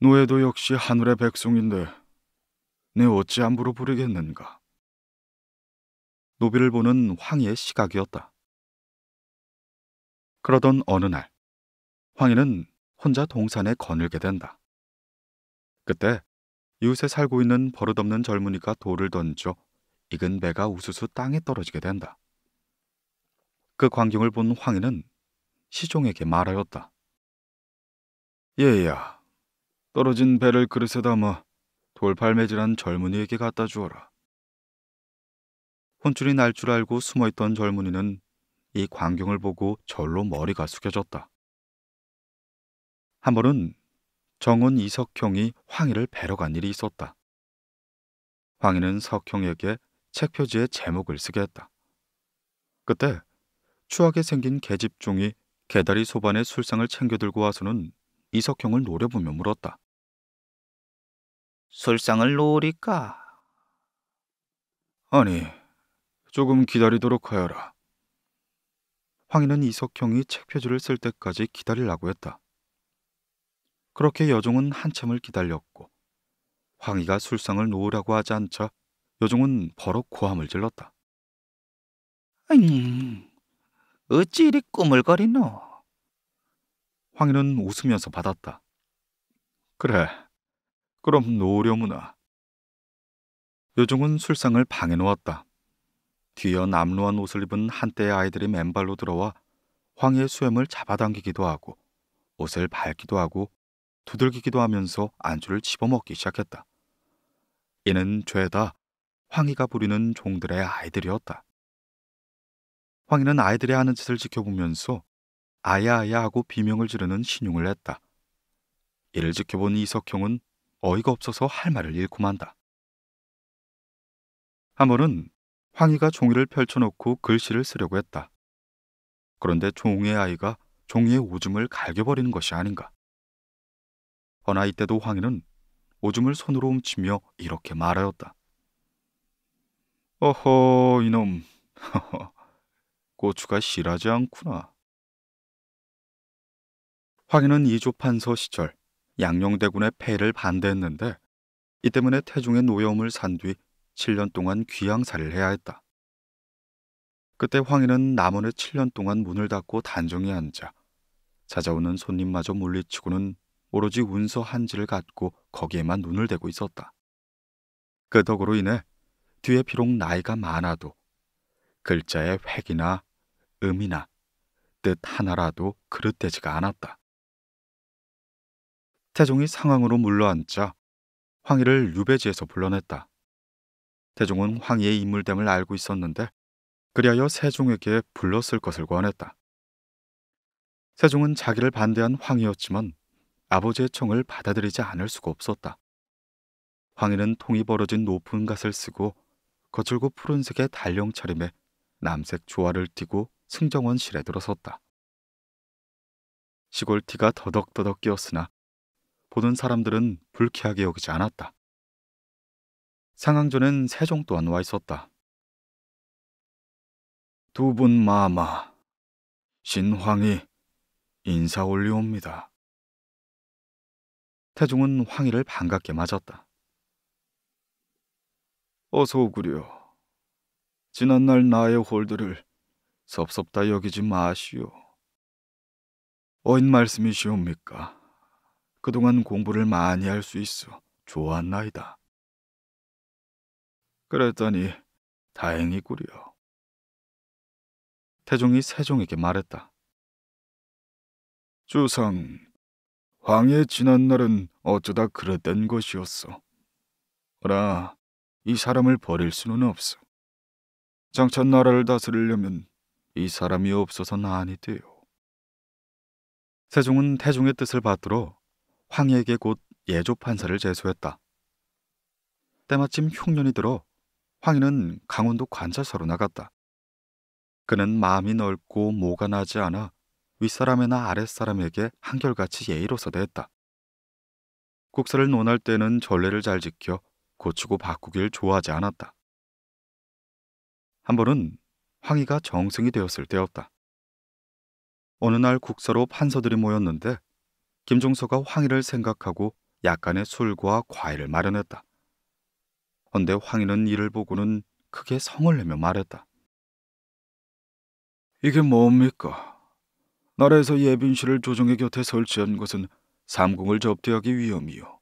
노예도 역시 하늘의 백성인데 내 어찌 함부로 부리겠는가? 노비를 보는 황희의 시각이었다. 그러던 어느 날 황희는 혼자 동산에 거늘게 된다. 그때 이웃에 살고 있는 버릇없는 젊은이가 돌을 던져 익은 배가 우수수 땅에 떨어지게 된다. 그 광경을 본 황희는 시종에게 말하였다. 예야, 떨어진 배를 그릇에 담아 돌팔매질한 젊은이에게 갖다 주어라. 혼쭐이 날 줄 알고 숨어있던 젊은이는 이 광경을 보고 절로 머리가 숙여졌다. 한 번은 정은 이석형이 황희를 뵈러 간 일이 있었다. 황희는 석형에게 책 표지의 제목을 쓰게 했다. 그때 추하게 생긴 개집종이 개다리 소반에 술상을 챙겨 들고 와서는 이석형을 노려보며 물었다. 술상을 노릴까? 아니, 조금 기다리도록 하여라. 황희는 이석형이 책 표지를 쓸 때까지 기다리라고 했다. 그렇게 여종은 한참을 기다렸고 황희가 술상을 놓으라고 하지 않자 여종은 버럭 고함을 질렀다. 아니, 어찌 이리 꾸물거리노? 황희는 웃으면서 받았다. 그래, 그럼 놓으려무나. 여종은 술상을 방에 놓았다. 뒤에 남루한 옷을 입은 한때의 아이들이 맨발로 들어와 황희의 수염을 잡아당기기도 하고 옷을 밟기도 하고 두들기기도 하면서 안주를 집어먹기 시작했다. 이는 죄다 황희가 부리는 종들의 아이들이었다. 황희는 아이들이 하는 짓을 지켜보면서 아야아야 하고 비명을 지르는 신용을 했다. 이를 지켜본 이석형은 어이가 없어서 할 말을 잃고 만다. 한 번은 황희가 종이를 펼쳐놓고 글씨를 쓰려고 했다. 그런데 종의 아이가 종이의 오줌을 갈겨버리는 것이 아닌가. 허나 이때도 황희는 오줌을 손으로 훔치며 이렇게 말하였다. 어허 이놈 *laughs* 고추가 실하지 않구나. 황희는 이조판서 시절 양녕대군의 패를 반대했는데 이 때문에 태종의 노여움을 산뒤 7년 동안 귀양사를 해야 했다. 그때 황희는 남원에 7년 동안 문을 닫고 단정히 앉아 찾아오는 손님마저 물리치고는 오로지 운서 한지를 갖고 거기에만 눈을 대고 있었다. 그 덕으로 인해 뒤에 비록 나이가 많아도 글자의 획이나 음이나 뜻 하나라도 그릇되지가 않았다. 태종이 상황으로 물러앉자 황희를 유배지에서 불러냈다. 태종은 황희의 인물됨을 알고 있었는데 그리하여 세종에게 불렀을 것을 권했다. 세종은 자기를 반대한 황희였지만 아버지의 청을 받아들이지 않을 수가 없었다. 황희는 통이 벌어진 높은 갓을 쓰고 거칠고 푸른색의 달령 차림에 남색 조화를 띠고 승정원실에 들어섰다. 시골 티가 더덕더덕 끼었으나 보는 사람들은 불쾌하게 여기지 않았다. 상황조는 세종 또한 와 있었다. 두 분 마마, 신황이 인사 올리옵니다. 태종은 황희를 반갑게 맞았다. 어서 오구려. 지난날 나의 홀들을 섭섭다 여기지 마시오. 어인 말씀이시옵니까? 그동안 공부를 많이 할 수 있어 좋았 나이다. 그랬더니 다행이구려. 태종이 세종에게 말했다. 주상, 황의 지난 날은 어쩌다 그랬던 것이었소. 그러이 사람을 버릴 수는 없어. 장차 나라를 다스리려면 이 사람이 없어서는 아니 돼요. 세종은 태종의 뜻을 받들어 황에게곧 예조 판사를 제소했다. 때마침 흉년이 들어 황희는 강원도 관찰사로 나갔다. 그는 마음이 넓고 모가 나지 않아 윗사람이나 아랫사람에게 한결같이 예의로서 대했다. 국사를 논할 때는 전례를 잘 지켜 고치고 바꾸길 좋아하지 않았다. 한 번은 황희가 정승이 되었을 때였다. 어느 날 국사로 판서들이 모였는데 김종서가 황희를 생각하고 약간의 술과 과일을 마련했다. 헌데 황인은 이를 보고는 크게 성을 내며 말했다. 이게 뭡니까? 나라에서 예빈 씨를 조정의 곁에 설치한 것은 삼공을 접대하기 위함이요.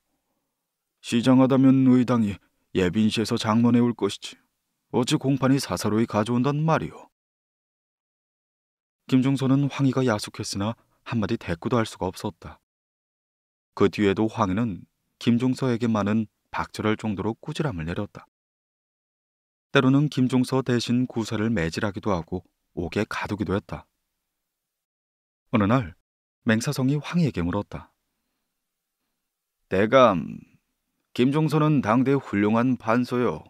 시장하다면 의당이 예빈 씨에서 장론에 올 것이지. 어찌 공판이 사사로이 가져온단 말이오. 김종선은 황희가 야속했으나 한마디 대꾸도 할 수가 없었다. 그 뒤에도 황희는 김종서에게만은 박절할 정도로 꾸지람을 내렸다. 때로는 김종서 대신 구사를 매질하기도 하고 옥에 가두기도 했다. 어느 날 맹사성이 황희에게 물었다. 대감, 김종서는 당대 훌륭한 반소요.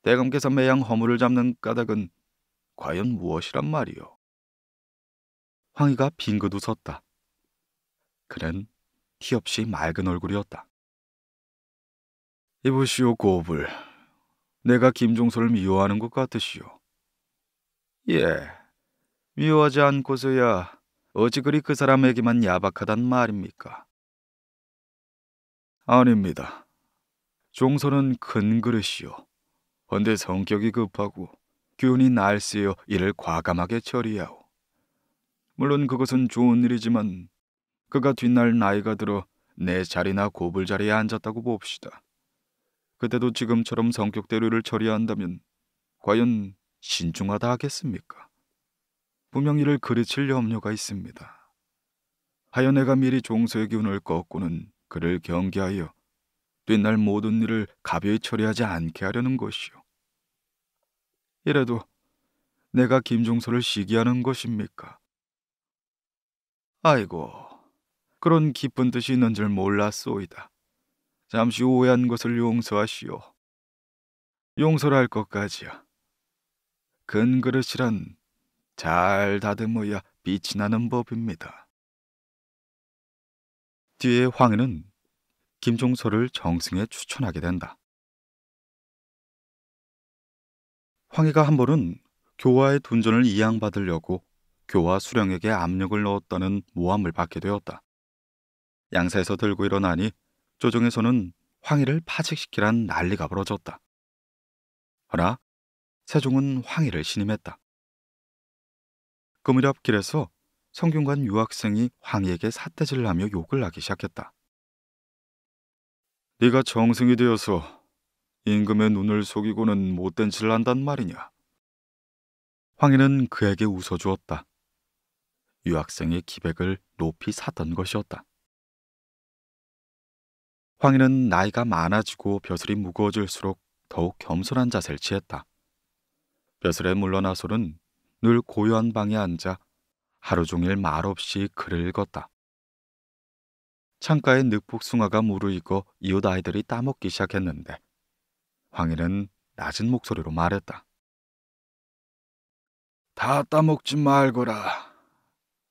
대감께서 매양 허물을 잡는 까닭은 과연 무엇이란 말이요? 황희가 빙긋 웃었다. 그는 티없이 맑은 얼굴이었다. 이보시오 고불. 내가 김종서를 미워하는 것 같으시오. 예, 미워하지 않고서야 어찌 그리 그 사람에게만 야박하단 말입니까? 아닙니다. 종서는 큰 그릇이요. 헌데 성격이 급하고 균이 날쓰여 이를 과감하게 처리하오. 물론 그것은 좋은 일이지만 그가 뒷날 나이가 들어 내 자리나 고불 자리에 앉았다고 봅시다. 그때도 지금처럼 성격 대류를 처리한다면 과연 신중하다 하겠습니까? 분명 이를 그르칠 염려가 있습니다. 하연애가 미리 종소의 기운을 꺾고는 그를 경계하여 뒷날 모든 일을 가벼이 처리하지 않게 하려는 것이요. 이래도 내가 김종서를 시기하는 것입니까? 아이고, 그런 기쁜 뜻이 있는 줄 몰랐소이다. 잠시 오해한 것을 용서하시오. 용서를 할 것까지야. 큰 그릇이란 잘 다듬어야 빛이 나는 법입니다. 뒤에 황희는 김종서를 정승에 추천하게 된다. 황희가한 번은 교화의 돈전을 이양받으려고 교화 수령에게 압력을 넣었다는 모함을 받게 되었다. 양사에서 들고 일어나니 조정에서는 황희를 파직시키란 난리가 벌어졌다. 그나 세종은 황희를 신임했다. 그 무렵 길에서 성균관 유학생이 황희에게 사태질을 하며 욕을 하기 시작했다. 네가 정승이 되어서 임금의 눈을 속이고는 못된 짓을 한단 말이냐. 황희는 그에게 웃어주었다. 유학생의 기백을 높이 샀던 것이었다. 황희는 나이가 많아지고 벼슬이 무거워질수록 더욱 겸손한 자세를 취했다. 벼슬에 물러나 솔은 늘 고요한 방에 앉아 하루 종일 말없이 글을 읽었다. 창가에 늑복숭아가 무르익어 이웃 아이들이 따먹기 시작했는데 황희는 낮은 목소리로 말했다. 다 따먹지 말거라.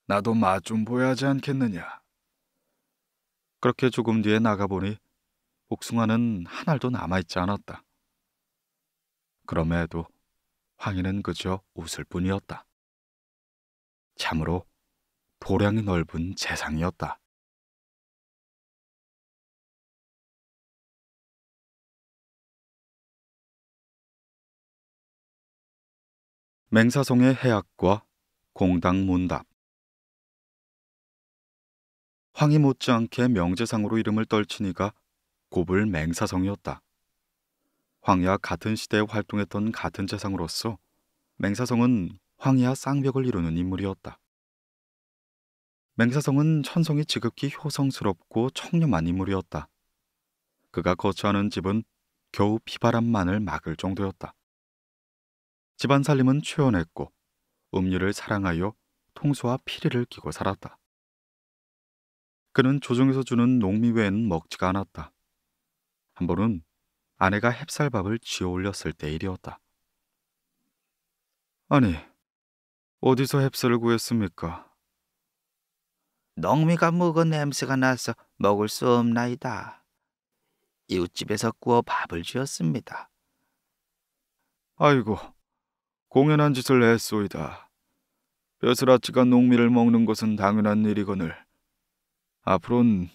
나도 맛 좀보여하지 않겠느냐. 그렇게 조금 뒤에 나가보니 복숭아는 한 알도 남아있지 않았다. 그럼에도 황희는 그저 웃을 뿐이었다. 참으로 도량이 넓은 재상이었다. 맹사송의 해악과 공당 문답 황이 못지않게 명제상으로 이름을 떨친 이가 고불 맹사성이었다. 황야 같은 시대에 활동했던 같은 재상으로서 맹사성은 황야 쌍벽을 이루는 인물이었다. 맹사성은 천성이 지극히 효성스럽고 청렴한 인물이었다. 그가 거처하는 집은 겨우 피바람만을 막을 정도였다. 집안 살림은 최연했고 음료를 사랑하여 통수와 피리를 끼고 살았다. 그는 조정에서 주는 농미 외에는 먹지가 않았다. 한 번은 아내가 햅쌀밥을 쥐어 올렸을 때 일이었다. 아니, 어디서 햅쌀을 구했습니까? 농미가 묵은 냄새가 나서 먹을 수 없나이다. 이웃집에서 구워 밥을 지었습니다 아이고, 공연한 짓을 했소이다. 뼈슬아치가 농미를 먹는 것은 당연한 일이거늘 앞으론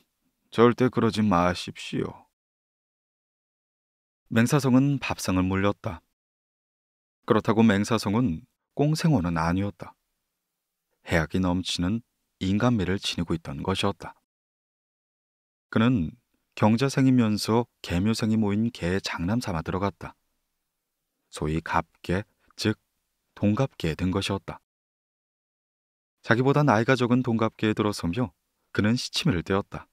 절대 그러지 마십시오. 맹사성은 밥상을 물렸다. 그렇다고 맹사성은 꽁생원은 아니었다. 해악이 넘치는 인간미를 지니고 있던 것이었다. 그는 경자생이면서 개묘생이 모인 개의 장남 삼아 들어갔다. 소위 갑계, 즉 동갑계에 든 것이었다. 자기보다 나이가 적은 동갑계에 들어서며 그는 시치미를 떼었다.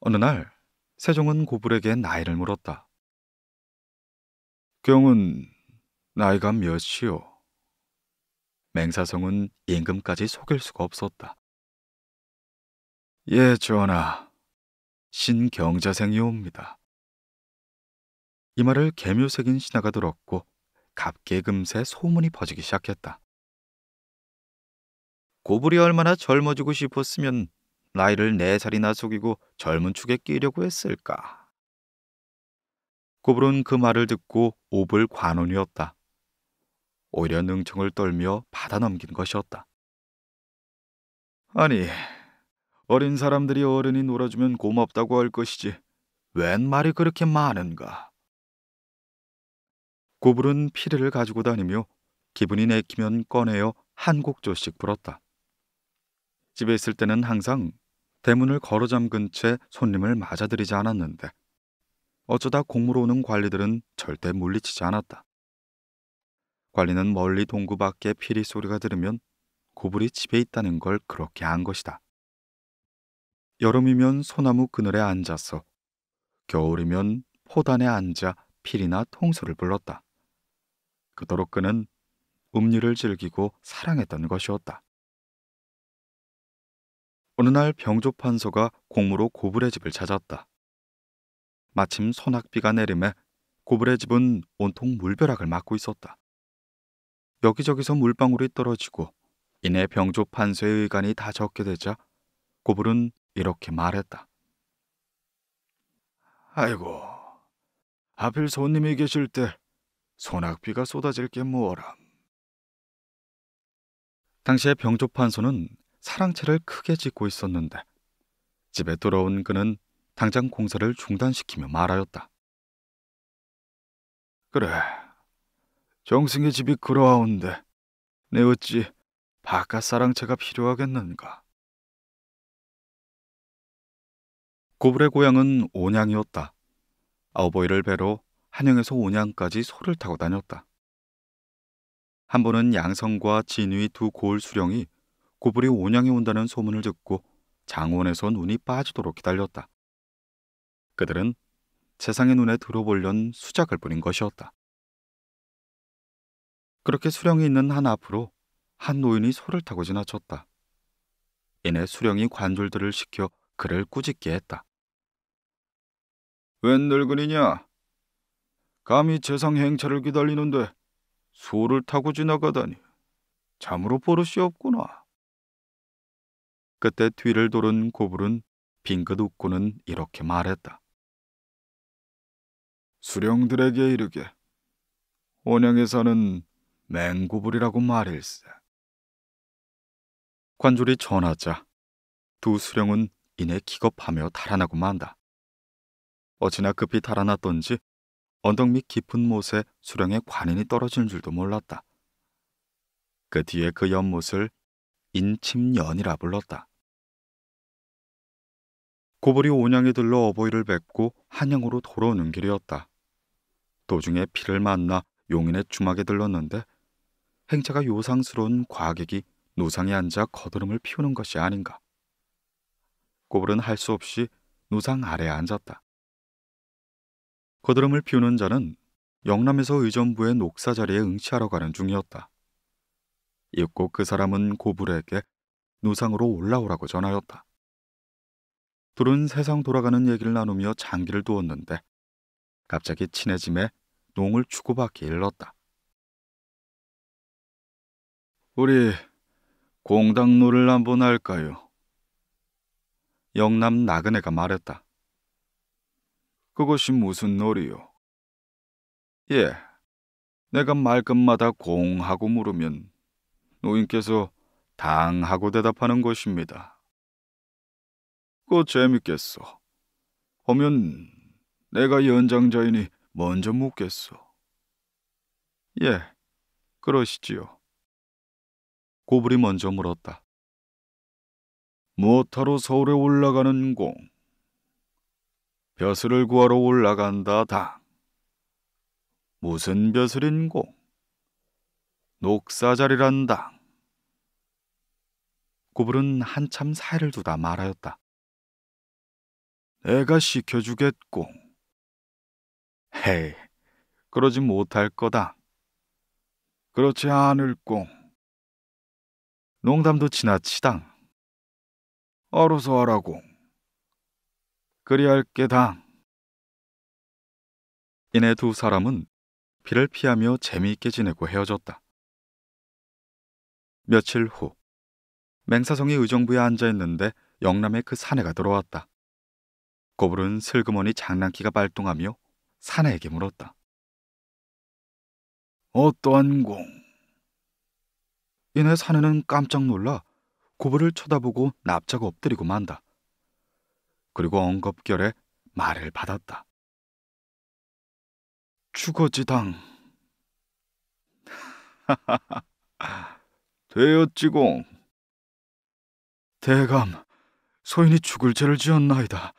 어느 날 세종은 고불에게 나이를 물었다. 경은 나이가 몇이요? 맹사성은 임금까지 속일 수가 없었다. 예, 전하. 신경자생이옵니다. 이 말을 개묘색인 신하가 들었고 갑계 금세 소문이 퍼지기 시작했다. 고불이 얼마나 젊어지고 싶었으면 나이를 네 살이나 속이고 젊은 축에 끼려고 했을까. 고불은 그 말을 듣고 오불 관원이었다. 오히려 능청을 떨며 받아넘긴 것이었다. 아니, 어린 사람들이 어른이 놀아주면 고맙다고 할 것이지. 웬 말이 그렇게 많은가? 고불은 피리를 가지고 다니며 기분이 내키면 꺼내어 한 곡조씩 불었다. 집에 있을 때는 항상 대문을 걸어 잠근 채 손님을 맞아들이지 않았는데 어쩌다 공으로 오는 관리들은 절대 물리치지 않았다. 관리는 멀리 동구 밖에 피리 소리가 들으면 고불이 집에 있다는 걸 그렇게 안 것이다. 여름이면 소나무 그늘에 앉아서 겨울이면 포단에 앉아 피리나 통수를 불렀다. 그토록 그는 음률를 즐기고 사랑했던 것이었다. 어느 날 병조판서가 공무로 고불의 집을 찾았다. 마침 소낙비가 내림에 고불의 집은 온통 물벼락을 맞고 있었다. 여기저기서 물방울이 떨어지고 이내 병조 판서의 의관이다 적게 되자 고불은 이렇게 말했다. 아이고, 하필 손님이 계실 때 소낙비가 쏟아질 게 뭐람. 당시의 병조 판서는 사랑채를 크게 짓고 있었는데 집에 돌아온 그는 당장 공사를 중단시키며 말하였다. 그래, 정승의 집이 그러하온데 내 어찌 바깥 사랑채가 필요하겠는가? 고불의 고향은 온양이었다. 아우보이를 배로 한영에서 온양까지 소를 타고 다녔다. 한 번은 양성과 진위 두 고을 수령이 고불이 온양에 온다는 소문을 듣고 장원에서 눈이 빠지도록 기다렸다. 그들은 세상의 눈에 들어려는 수작을 부린 것이었다. 그렇게 수령이 있는 한 앞으로 한 노인이 소를 타고 지나쳤다. 이내 수령이 관졸들을 시켜 그를 꾸짖게 했다. 웬 늙은이냐? 감히 재상 행차를 기다리는데 소를 타고 지나가다니. 참으로 버릇이 없구나. 그때 뒤를 도른 고불은 빙긋 웃고는 이렇게 말했다. 수령들에게 이르게 원양에 서는 맹고불이라고 말일세. 관졸이 전하자 두 수령은 이내 기겁하며 달아나고 만다. 어찌나 급히 달아났던지 언덕 밑 깊은 못에 수령의 관인이 떨어진 줄도 몰랐다. 그 뒤에 그옆못을 인침연이라 불렀다. 고볼이 온양에 들러 어버이를 뵙고 한양으로 돌아오는 길이었다. 도중에 피를 만나 용인의 주막에 들렀는데 행차가 요상스러운 과객이 노상에 앉아 거드름을 피우는 것이 아닌가. 고볼은 할 수 없이 노상 아래에 앉았다. 거드름을 피우는 자는 영남에서 의전부의 녹사 자리에 응시하러 가는 중이었다. 입고그 사람은 고불에게 노상으로 올라오라고 전하였다. 둘은 세상 돌아가는 얘기를 나누며 장기를 두었는데 갑자기 친해짐에 농을 추구받기 일렀다. 우리 공당노를 한번 할까요? 영남 나그네가 말했다. 그것이 무슨 놀이요? 예, 내가 말끝마다 공하고 물으면 노인께서 당하고 대답하는 것입니다. 그거 재밌겠어. 하면 내가 연장자이니 먼저 묻겠소. 예, 그러시지요. 고불이 먼저 물었다. 무엇하러 서울에 올라가는 공? 벼슬을 구하러 올라간다, 당. 무슨 벼슬인 공? 녹사자리란다. 고불은 한참 사이를 두다 말하였다. 내가 시켜주겠고. 헤 그러지 못할 거다. 그렇지 않을꼬. 농담도 지나치다 알아서 하라고. 그리할 게다. 이내 두 사람은 비를 피하며 재미있게 지내고 헤어졌다. 며칠 후 맹사성이 의정부에 앉아 있는데 영남의 그 사내가 들어왔다. 고불은 슬그머니 장난기가 발동하며 사내에게 물었다. 어떠한 공? 이내 사내는 깜짝 놀라 고불을 쳐다보고 납작 엎드리고 만다. 그리고 엉겁결에 말을 받았다. 죽어지당 *laughs* 되었지공. 대감, 소인이 죽을 죄를 지었나이다.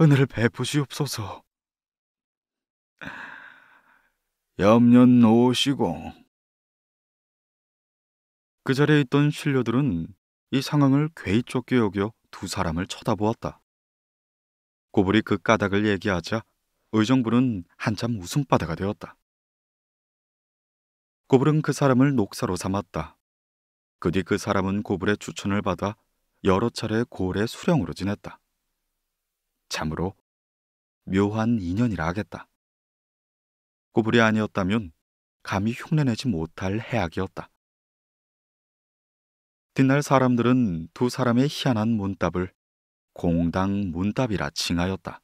은혜를 베푸시옵소서. 염년 오시고그 자리에 있던 신료들은 이 상황을 괴이쫓게 여겨 두 사람을 쳐다보았다. 고불이 그 까닭을 얘기하자 의정부는 한참 웃음바다가 되었다. 고불은 그 사람을 녹사로 삼았다. 그뒤그 사람은 고불의 추천을 받아 여러 차례 고을의 수령으로 지냈다. 참으로 묘한 인연이라 하겠다. 고불이 아니었다면 감히 흉내내지 못할 해악이었다. 뒷날 사람들은 두 사람의 희한한 문답을 공당 문답이라 칭하였다.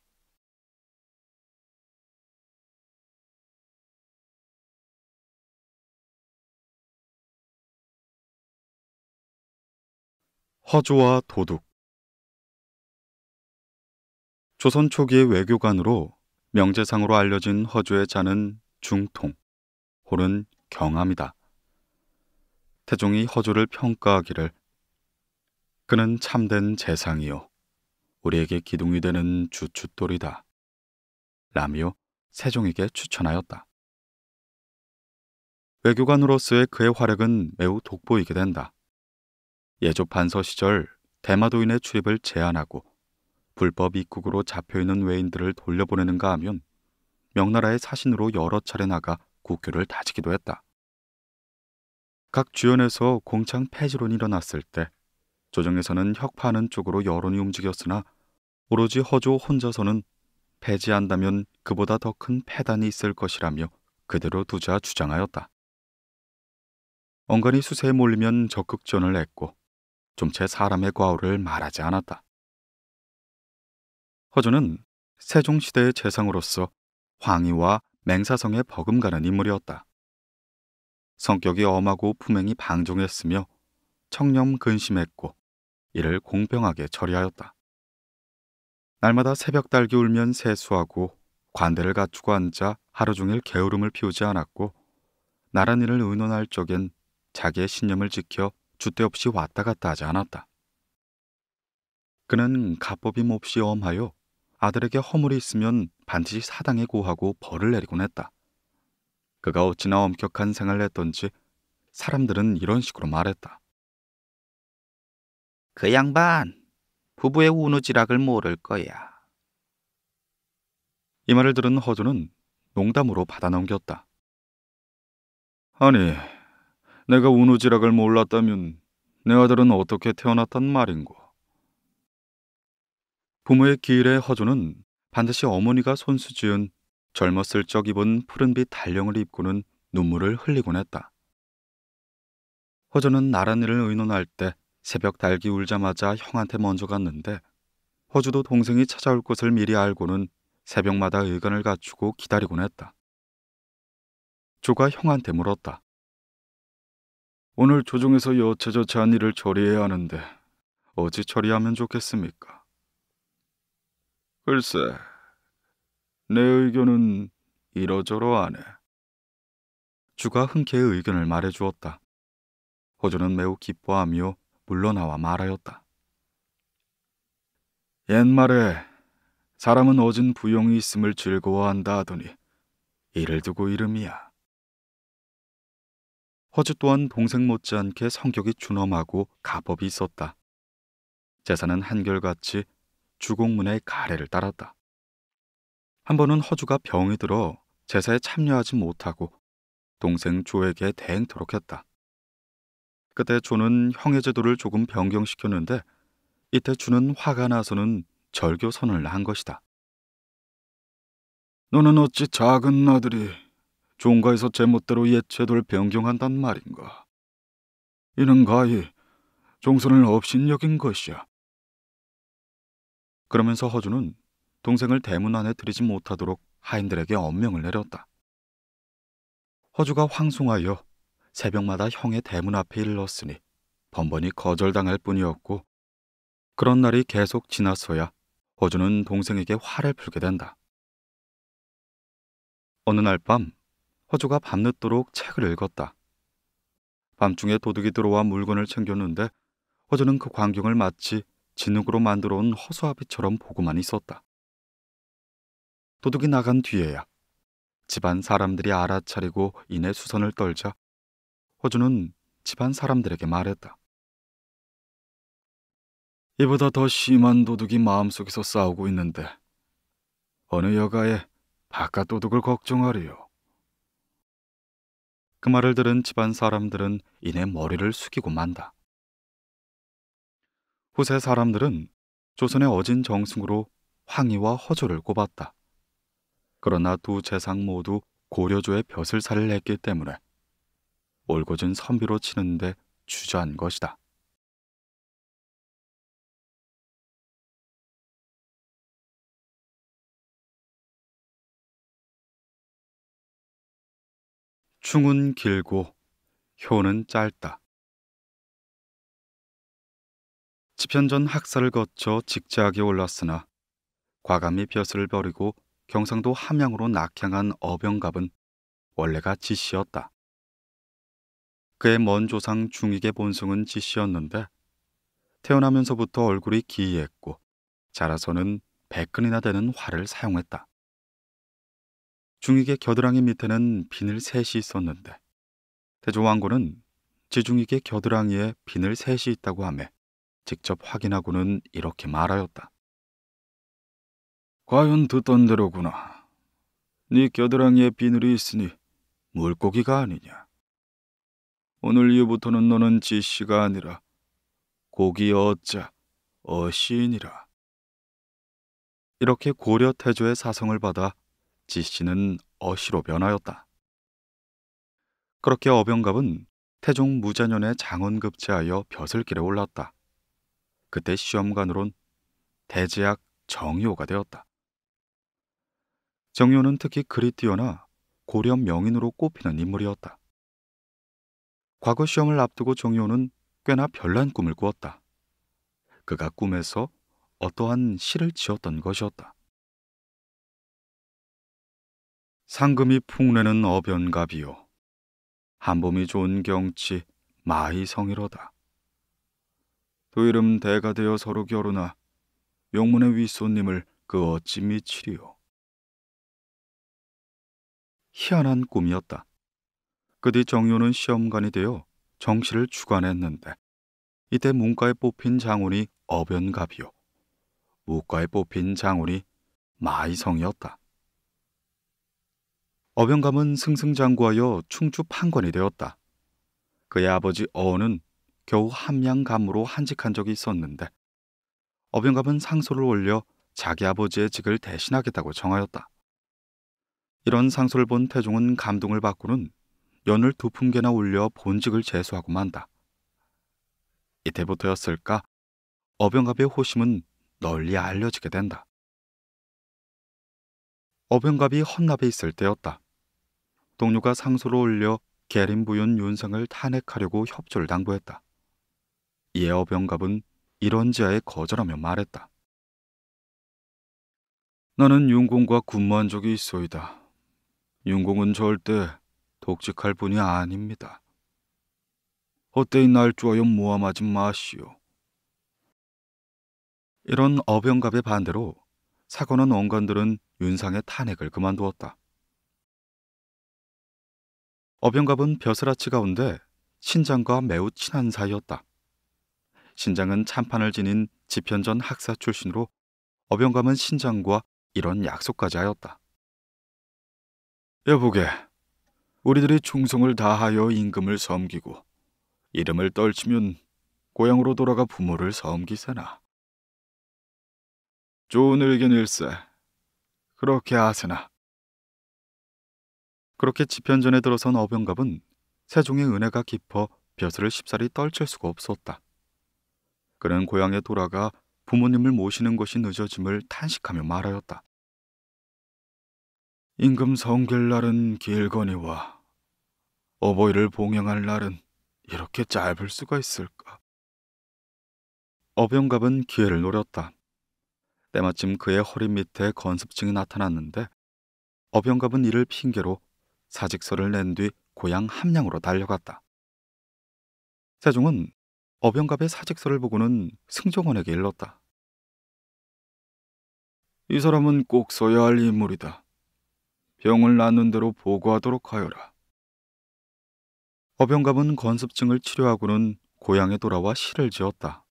허조와 도둑 조선 초기의 외교관으로 명제상으로 알려진 허조의 자는 중통 혹은 경함이다. 태종이 허조를 평가하기를 그는 참된 재상이요 우리에게 기둥이 되는 주춧돌이다. 라며 세종에게 추천하였다. 외교관으로서의 그의 활약은 매우 돋보이게 된다. 예조판서 시절 대마도인의 출입을 제한하고 불법 입국으로 잡혀있는 외인들을 돌려보내는가 하면 명나라의 사신으로 여러 차례 나가 국교를 다지기도 했다. 각 주연에서 공창 폐지론이 일어났을 때 조정에서는 혁파하는 쪽으로 여론이 움직였으나 오로지 허조 혼자서는 폐지한다면 그보다 더 큰 폐단이 있을 것이라며 그대로 두자 주장하였다. 언간히 수세에 몰리면 적극전을 했고 좀채 사람의 과오를 말하지 않았다. 허준은 세종시대의 재상으로서 황의와 맹사성에 버금가는 인물이었다. 성격이 엄하고 품행이 방종했으며 청렴 근심했고 이를 공평하게 처리하였다. 날마다 새벽 달기 울면 세수하고 관대를 갖추고 앉아 하루 종일 게으름을 피우지 않았고 나란 이를 의논할 적엔 자기의 신념을 지켜 주때 없이 왔다 갔다 하지 않았다. 그는 가법이 몹시 엄하여 아들에게 허물이 있으면 반드시 사당에 고하고 벌을 내리곤 했다. 그가 어찌나 엄격한 생활을 했던지 사람들은 이런 식으로 말했다. 그 양반 부부의 우느지락을 모를 거야. 이 말을 들은 허준은 농담으로 받아넘겼다. 아니, 내가 운우지락을 몰랐다면 내 아들은 어떻게 태어났단 말인고. 부모의 기일에 허조는 반드시 어머니가 손수지은 젊었을 적 입은 푸른빛 달령을 입고는 눈물을 흘리곤 했다. 허조는 나란히를 의논할 때 새벽 달기 울자마자 형한테 먼저 갔는데 허주도 동생이 찾아올 것을 미리 알고는 새벽마다 의관을 갖추고 기다리곤 했다. 조가 형한테 물었다. 오늘 조정에서 여차저차 한 일을 처리해야 하는데 어찌 처리하면 좋겠습니까? 글쎄, 내 의견은 이러저러하네. 주가 흔쾌히 의견을 말해주었다. 호조는 매우 기뻐하며 물러나와 말하였다. 옛말에 사람은 어진 부용이 있음을 즐거워한다 하더니 이를 두고 이름이야. 허주 또한 동생 못지않게 성격이 준엄하고 가법이 있었다. 제사는 한결같이 주공문의 가래를 따랐다. 한 번은 허주가 병이 들어 제사에 참여하지 못하고 동생 조에게 대행토록 했다. 그때 조는 형의 제도를 조금 변경시켰는데 이때 주는 화가 나서는 절교선을 한 것이다. 너는 어찌 작은 아들이 종가에서 제멋대로 예체도를 변경한단 말인가? 이는 가히 종선을 없인 여긴 것이야. 그러면서 허준은 동생을 대문 안에 들이지 못하도록 하인들에게 엄명을 내렸다. 허주가 황송하여 새벽마다 형의 대문 앞에 일렀으니 번번이 거절당할 뿐이었고 그런 날이 계속 지나서야 허주는 동생에게 화를 풀게 된다. 어느 날밤 허주가 밤늦도록 책을 읽었다. 밤중에 도둑이 들어와 물건을 챙겼는데 허주는 그 광경을 마치 진흙으로 만들어 온 허수아비처럼 보고만 있었다. 도둑이 나간 뒤에야 집안 사람들이 알아차리고 이내 수선을 떨자 허주는 집안 사람들에게 말했다. 이보다 더 심한 도둑이 마음속에서 싸우고 있는데 어느 여가에 바깥 도둑을 걱정하리요. 그 말을 들은 집안 사람들은 이내 머리를 숙이고 만다. 후세 사람들은 조선의 어진 정승으로 황희와 허조를 꼽았다. 그러나 두 재상 모두 고려조의 벼슬살을 했기 때문에 올곧은 선비로 치는데 주저한 것이다. 충은 길고 효는 짧다. 집현전 학사를 거쳐 직제하게 올랐으나 과감히 벼슬을 버리고 경상도 함양으로 낙향한 어병갑은 원래가 지씨였다. 그의 먼 조상 중익의 본성은 지씨였는데 태어나면서부터 얼굴이 기이했고 자라서는 백근이나 되는 활을 사용했다. 중익의 겨드랑이 밑에는 비늘 셋이 있었는데 대조왕고는 지중익의 겨드랑이에 비늘 셋이 있다고 하며 직접 확인하고는 이렇게 말하였다. 과연 듣던 대로구나. 네 겨드랑이에 비늘이 있으니 물고기가 아니냐. 오늘 이후부터는 너는 지씨가 아니라 고기 어자 어시인이라. 이렇게 고려 태조의 사성을 받아 지씨는 어시로 변하였다. 그렇게 어병갑은 태종 무자년에 장원급제하여 벼슬길에 올랐다. 그때 시험관으론 대제학 정효가 되었다. 정효는 특히 그리 뛰어나 고렴 명인으로 꼽히는 인물이었다. 과거 시험을 앞두고 정효는 꽤나 별난 꿈을 꾸었다. 그가 꿈에서 어떠한 시를 지었던 것이었다. 상금이 풍내는 어변갑이요 한봄이 좋은 경치 마이성이로다. 두 이름 대가 되어 서로 결혼하 용문의 윗손님을 그 어찌 미치리요. 희한한 꿈이었다. 그 뒤정요는 시험관이 되어 정시를 주관했는데 이때 문과에 뽑힌 장훈이 어변갑이요. 우과에 뽑힌 장훈이 마이성이었다. 어병감은 승승장구하여 충주 판관이 되었다. 그의 아버지 어은 겨우 함양감으로 한직한 적이 있었는데 어병감은 상소를 올려 자기 아버지의 직을 대신하겠다고 정하였다. 이런 상소를 본 태종은 감동을 받고는 연을 두 품개나 올려 본직을 제수하고 만다. 이때부터였을까 어병갑의 호심은 널리 알려지게 된다. 어병갑이 헌납에 있을 때였다. 동료가 상소를 올려 계림 부윤 윤상을 탄핵하려고 협조를 당부했다. 예 어병갑은 이런 지하에 거절하며 말했다. 나는 윤공과 군무한 적이 있어이다. 윤공은 절대 독직할 분이 아닙니다. 헛되이 날어여 모함하지 마시오. 이런 어병갑의 반대로 사건은 언관들은 윤상의 탄핵을 그만두었다. 어병갑은 벼슬아치 가운데 신장과 매우 친한 사이였다. 신장은 참판을 지닌 지편전 학사 출신으로 어병감은 신장과 이런 약속까지 하였다. 여보게, 우리들이 충성을 다하여 임금을 섬기고 이름을 떨치면 고향으로 돌아가 부모를 섬기세나. 좋은 의견일세. 그렇게 하세나. 그렇게 집현전에 들어선 어병갑은 세종의 은혜가 깊어 벼슬을 쉽사리 떨칠 수가 없었다. 그는 고향에 돌아가 부모님을 모시는 것이 늦어짐을 탄식하며 말하였다. 임금 성길 날은 길거니와 어버이를 봉양할 날은 이렇게 짧을 수가 있을까? 어병갑은 기회를 노렸다. 때마침 그의 허리 밑에 건습증이 나타났는데 어병갑은 이를 핑계로 사직서를 낸 뒤 고향 함양으로 달려갔다. 세종은 어병갑의 사직서를 보고는 승종원에게 일렀다. 이 사람은 꼭 써야 할 인물이다. 병을 낳는 대로 보고하도록 하여라. 어병갑은 건습증을 치료하고는 고향에 돌아와 시를 지었다.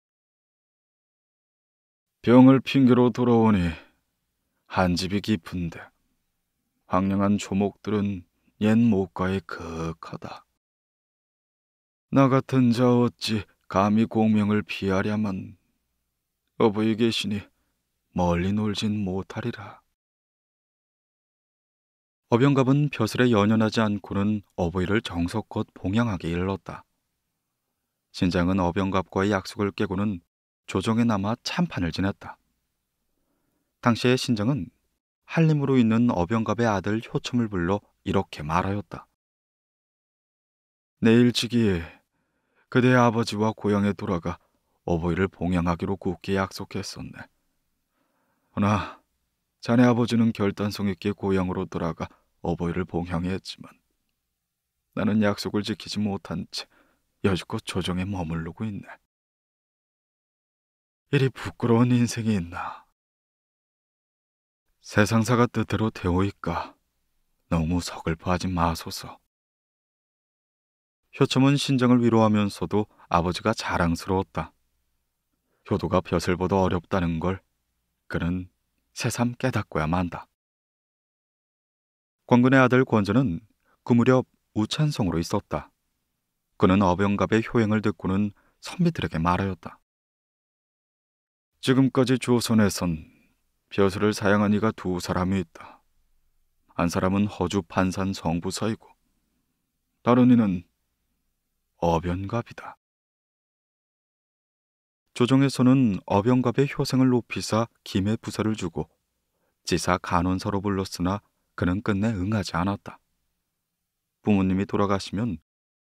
병을 핑계로 돌아오니 한 집이 깊은데 황량한 조목들은 옛 목가에 그윽하다. 나 같은 자 어찌 감히 공명을 피하랴만 어부이 계시니 멀리 놀진 못하리라. 어병갑은 벼슬에 연연하지 않고는 어부이를 정석껏 봉양하게 일렀다. 신장은 어병갑과의 약속을 깨고는 조정에 남아 참판을 지냈다. 당시의 신장은 한림으로 있는 어병갑의 아들 효첨을 불러 이렇게 말하였다. 내일지기에 그대의 아버지와 고향에 돌아가 어버이를 봉양하기로 굳게 약속했었네. 허나 자네 아버지는 결단성 있게 고향으로 돌아가 어버이를 봉양해 했지만 나는 약속을 지키지 못한 채 여지껏 조정에 머물르고 있네. 이리 부끄러운 인생이 있나? 세상사가 뜻대로 되오이까 너무 서글퍼하지 마소서. 효첨은 신정을 위로하면서도 아버지가 자랑스러웠다. 효도가 벼슬 보다 어렵다는 걸 그는 새삼 깨닫고야 만다. 관근의 아들 권전은 그 무렵 우찬성으로 있었다. 그는 어병갑의 효행을 듣고는 선비들에게 말하였다. 지금까지 조선에선 벼슬을 사양한 이가 두 사람이 있다. 한 사람은 허주 판산 성부서이고 다른 이는 어변갑이다. 조정에서는 어병갑의 효생을 높이사 김의 부사를 주고 지사 간원사로 불렀으나 그는 끝내 응하지 않았다. 부모님이 돌아가시면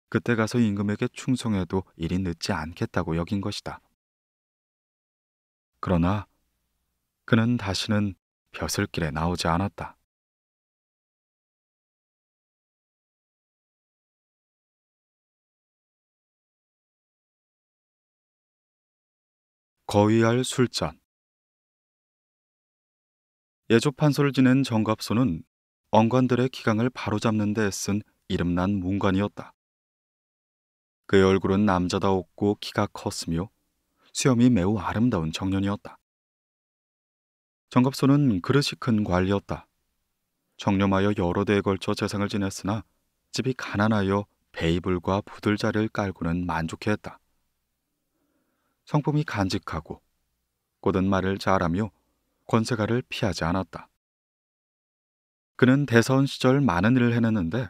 그때 가서 임금에게 충성해도 일이 늦지 않겠다고 여긴 것이다. 그러나 그는 다시는 벼슬길에 나오지 않았다. 거위알 술잔 예조판서를 지낸 정갑소는 언관들의 기강을 바로잡는 데 쓴 이름난 문관이었다. 그의 얼굴은 남자다웠고 키가 컸으며 수염이 매우 아름다운 청년이었다. 정갑소는 그릇이 큰 관리였다. 정렴하여 여러 대에 걸쳐 재상을 지냈으나 집이 가난하여 베이블과 부들자를 깔고는 만족해 했다. 성품이 간직하고 곧든 말을 잘하며 권세가를 피하지 않았다. 그는 대선 시절 많은 일을 해냈는데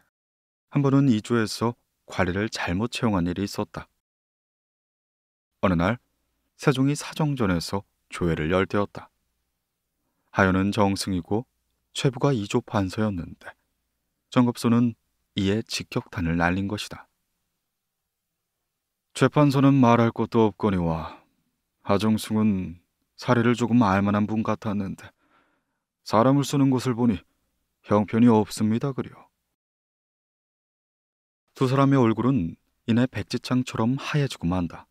한 번은 이조에서 관리를 잘못 채용한 일이 있었다. 어느 날 세종이 사정전에서 조회를 열대었다. 하연은 정승이고 최부가 이조 판서였는데 정급소는 이에 직격탄을 날린 것이다. 재판소는 말할 것도 없거니와 하정숙은 사례를 조금 알만한 분 같았는데 사람을 쓰는 것을 보니 형편이 없습니다 그려. 두 사람의 얼굴은 이내 백지창처럼 하얘지고 만다.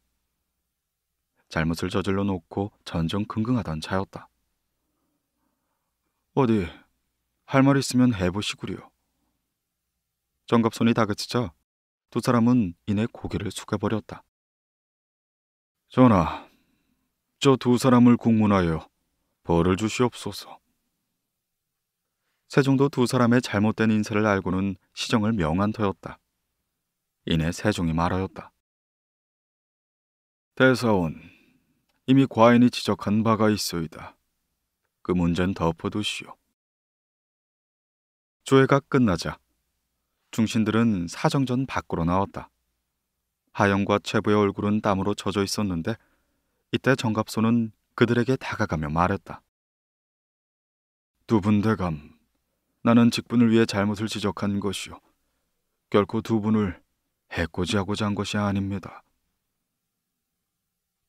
잘못을 저질러 놓고 전전긍긍하던 차였다. 어디 할 말 있으면 해보시구려. 정갑손이 다그치자 두 사람은 이내 고개를 숙여버렸다. 전하, 저 두 사람을 국문하여 벌을 주시옵소서. 세종도 두 사람의 잘못된 인사를 알고는 시정을 명한 터였다. 이내 세종이 말하였다. 대사원, 이미 과인이 지적한 바가 있어이다. 그 문제는 덮어두시오. 조회가 끝나자 중신들은 사정전 밖으로 나왔다. 하영과 최부의 얼굴은 땀으로 젖어 있었는데 이때 정갑소는 그들에게 다가가며 말했다. 두 분 대감, 나는 직분을 위해 잘못을 지적한 것이요. 결코 두 분을 해코지하고자 한 것이 아닙니다.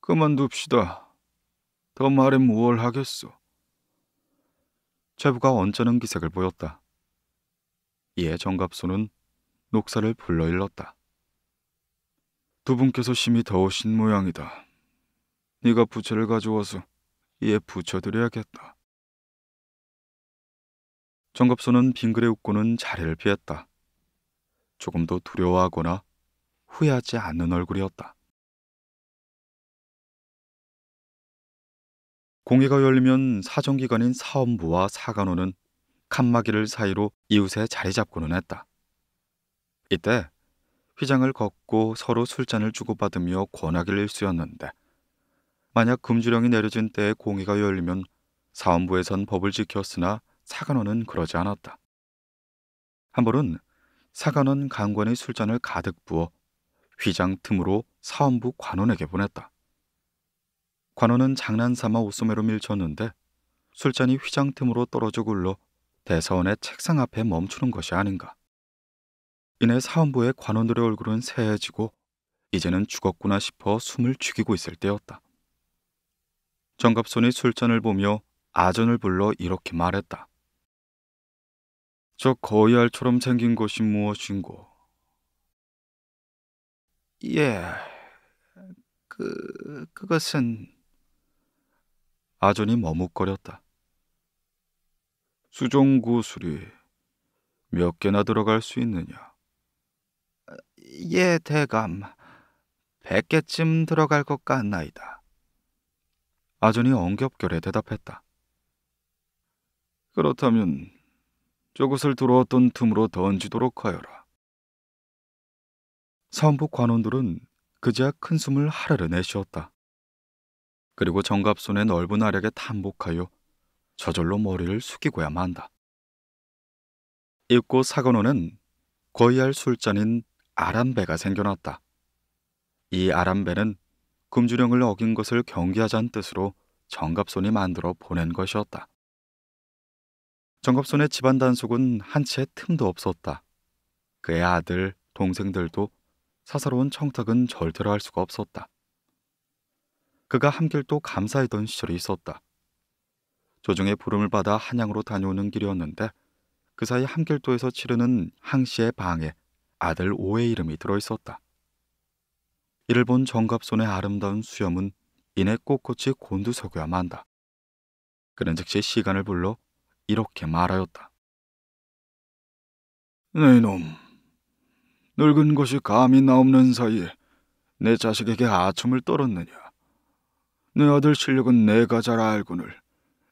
그만둡시다. 더 말해 무얼 하겠소. 최부가 언짢은 기색을 보였다. 이에 정갑소는 녹사를 불러일렀다. 두 분께서 심히 더우신 모양이다. 네가 부채를 가져와서 이에 부쳐드려야겠다정갑선는 빙그레 웃고는 자리를 피했다. 조금도 두려워하거나 후회하지 않는 얼굴이었다. 공회가 열리면 사정기관인 사원부와 사간호는 칸막이를 사이로 이웃에 자리 잡고는 했다. 이때 휘장을 걷고 서로 술잔을 주고받으며 권하기를 일쑤였는데 만약 금주령이 내려진 때에 공의가 열리면 사원부에선 법을 지켰으나 사관원은 그러지 않았다. 한 번은 사관원 강관의 술잔을 가득 부어 휘장 틈으로 사원부 관원에게 보냈다. 관원은 장난삼아 옷소매로 밀쳤는데 술잔이 휘장 틈으로 떨어져 굴러 대사원의 책상 앞에 멈추는 것이 아닌가. 이내 사원부의 관원들의 얼굴은 새해지고 이제는 죽었구나 싶어 숨을 죽이고 있을 때였다. 정갑손이 술잔을 보며 아전을 불러 이렇게 말했다. 저 거위알처럼 생긴 것이 무엇인고? 예, 그, 그것은... 아전이 머뭇거렸다. 수종구술이 몇 개나 들어갈 수 있느냐? 예, 대감. 백 개쯤 들어갈 것 같나이다. 아전이 엉겹결에 대답했다. 그렇다면 저것을 들어왔던 틈으로 던지도록 하여라. 사북 관원들은 그제야 큰 숨을 하르르 내쉬었다. 그리고 정갑손의 넓은 아력에 탐복하여 저절로 머리를 숙이고야 만다. 입고 사건호는 거의할 술잔인 아람배가 생겨났다. 이 아람배는 금주령을 어긴 것을 경계하자는 뜻으로 정갑손이 만들어 보낸 것이었다. 정갑손의 집안 단속은 한치의 틈도 없었다. 그의 아들, 동생들도 사사로운 청탁은 절대로 할 수가 없었다. 그가 함길도 감사했던 시절이 있었다. 조정의 부름을 받아 한양으로 다녀오는 길이었는데 그 사이 함길도에서 치르는 항시의 방에 아들 오의 이름이 들어있었다. 이를 본 정갑손의 아름다운 수염은 이내 꼿꼿이 곤두서고야 만다. 그는 즉시 시간을 불러 이렇게 말하였다. 네놈, 늙은 것이 감이 나없는 사이에 내 자식에게 아첨을 떨었느냐. 내 아들 실력은 내가 잘 알고늘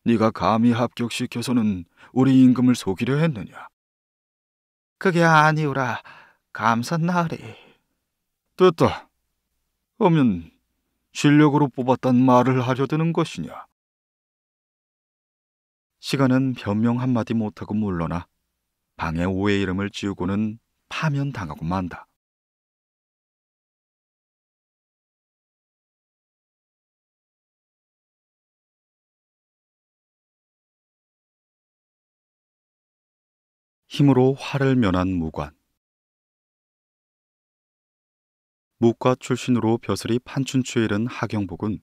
네가 감히 합격시켜서는 우리 임금을 속이려 했느냐. 그게 아니오라. 감사나으리. 됐다. 그러면 실력으로 뽑았단 말을 하려 드는 것이냐? 시간은 변명 한마디 못하고 물러나 방에 오의 이름을 지우고는 파면당하고 만다. 힘으로 화를 면한 무관. 무과 출신으로 벼슬이 판춘추에 이른 하경복은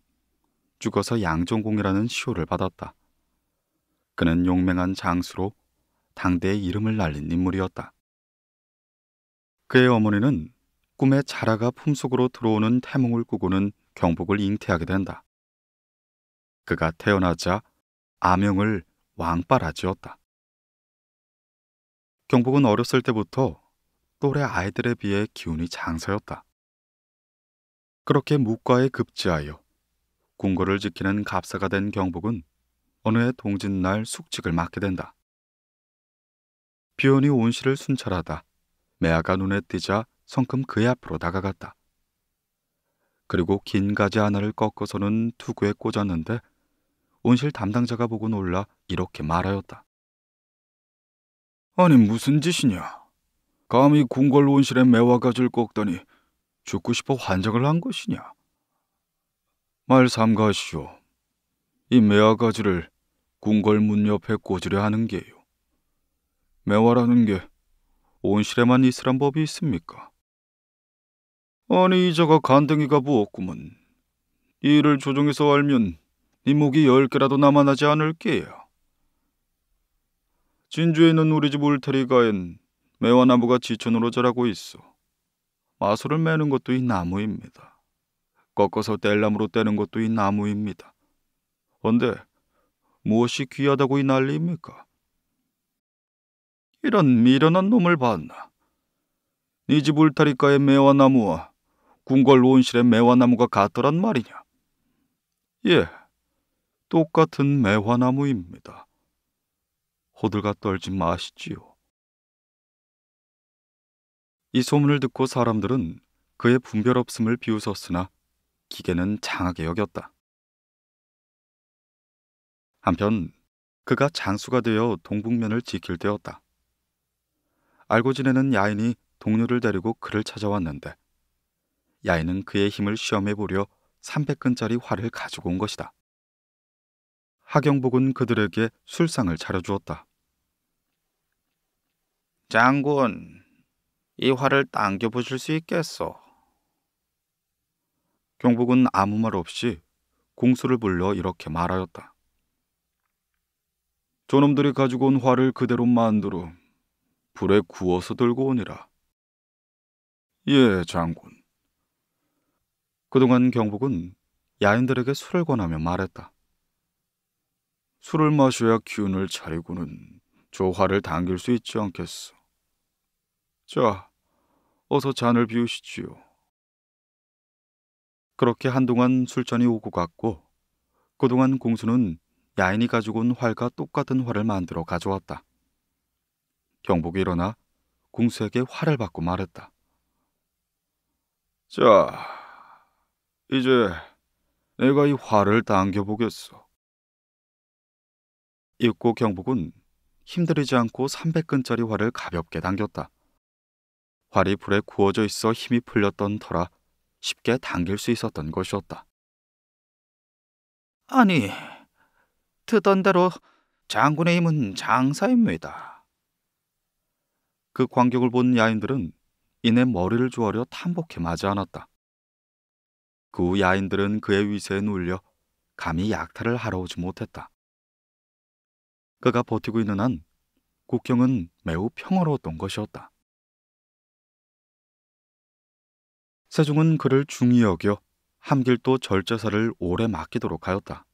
죽어서 양정공이라는 시호를 받았다. 그는 용맹한 장수로 당대의 이름을 날린 인물이었다. 그의 어머니는 꿈에 자라가 품속으로 들어오는 태몽을 꾸고는 경복을 잉태하게 된다. 그가 태어나자 아명을 왕빠라 지었다. 경복은 어렸을 때부터 또래 아이들에 비해 기운이 장서였다. 그렇게 무과에 급제하여 궁궐을 지키는 갑사가 된 경복은 어느 해 동짓날 숙직을 맡게 된다. 비온이 온실을 순찰하다 매아가 눈에 띄자 성큼 그의 앞으로 다가갔다. 그리고 긴 가지 하나를 꺾어서는 투구에 꽂았는데 온실 담당자가 보고 놀라 이렇게 말하였다. 아니 무슨 짓이냐? 감히 궁궐 온실에 매화가지를 꺾더니 죽고 싶어 환장을 한 것이냐? 말 삼가시오. 이 매화가지를 궁궐문 옆에 꽂으려 하는 게요. 매화라는 게 온실에만 있으란 법이 있습니까? 아니 이자가 간댕이가 부었구먼. 이를 조정해서 알면 네 목이 열 개라도 남아나지 않을 게야. 진주에 있는 우리 집 울타리가엔 매화나무가 지천으로 자라고 있어. 마술을 매는 것도 이 나무입니다. 꺾어서 뗄나무로 떼는 것도 이 나무입니다. 근데 무엇이 귀하다고 이 난리입니까? 이런 미련한 놈을 봤나? 네 집 울타리가의 매화나무와 궁궐 온실의 매화나무가 같더란 말이냐? 예, 똑같은 매화나무입니다. 호들갑 떨지 마시지요. 이 소문을 듣고 사람들은 그의 분별 없음을 비웃었으나 기계는 장하게 여겼다. 한편 그가 장수가 되어 동북면을 지킬 때였다. 알고 지내는 야인이 동료를 데리고 그를 찾아왔는데 야인은 그의 힘을 시험해 보려 300근짜리 활을 가지고 온 것이다. 하경복은 그들에게 술상을 차려주었다. 장군, 이 화를 당겨보실 수 있겠소? 경복은 아무 말 없이 공수를 불러 이렇게 말하였다. 저놈들이 가지고 온 화를 그대로 만들어 불에 구워서 들고 오니라. 예, 장군. 그동안 경복은 야인들에게 술을 권하며 말했다. 술을 마셔야 기운을 차리고는 저 화를 당길 수 있지 않겠소. 자, 어서 잔을 비우시지요. 그렇게 한동안 술잔이 오고 갔고 그동안 공수는 야인이 가지고 온 활과 똑같은 활을 만들어 가져왔다. 경복이 일어나 공수에게 활을 받고 말했다. 자, 이제 내가 이 활을 당겨보겠소. 입고 경복은 힘들이지 않고 300근짜리 활을 가볍게 당겼다. 활이 불에 구워져 있어 힘이 풀렸던 터라 쉽게 당길 수 있었던 것이었다. 아니, 뜨던 대로 장군의 힘은 장사입니다. 그 광경을 본 야인들은 이내 머리를 조아려 탄복해 마지 않았다. 그 후 야인들은 그의 위세에 눌려 감히 약탈을 하러 오지 못했다. 그가 버티고 있는 한 국경은 매우 평화로웠던 것이었다. 세종은 그를 중히 여겨 함길도 절제사를 오래 맡기도록 하였다.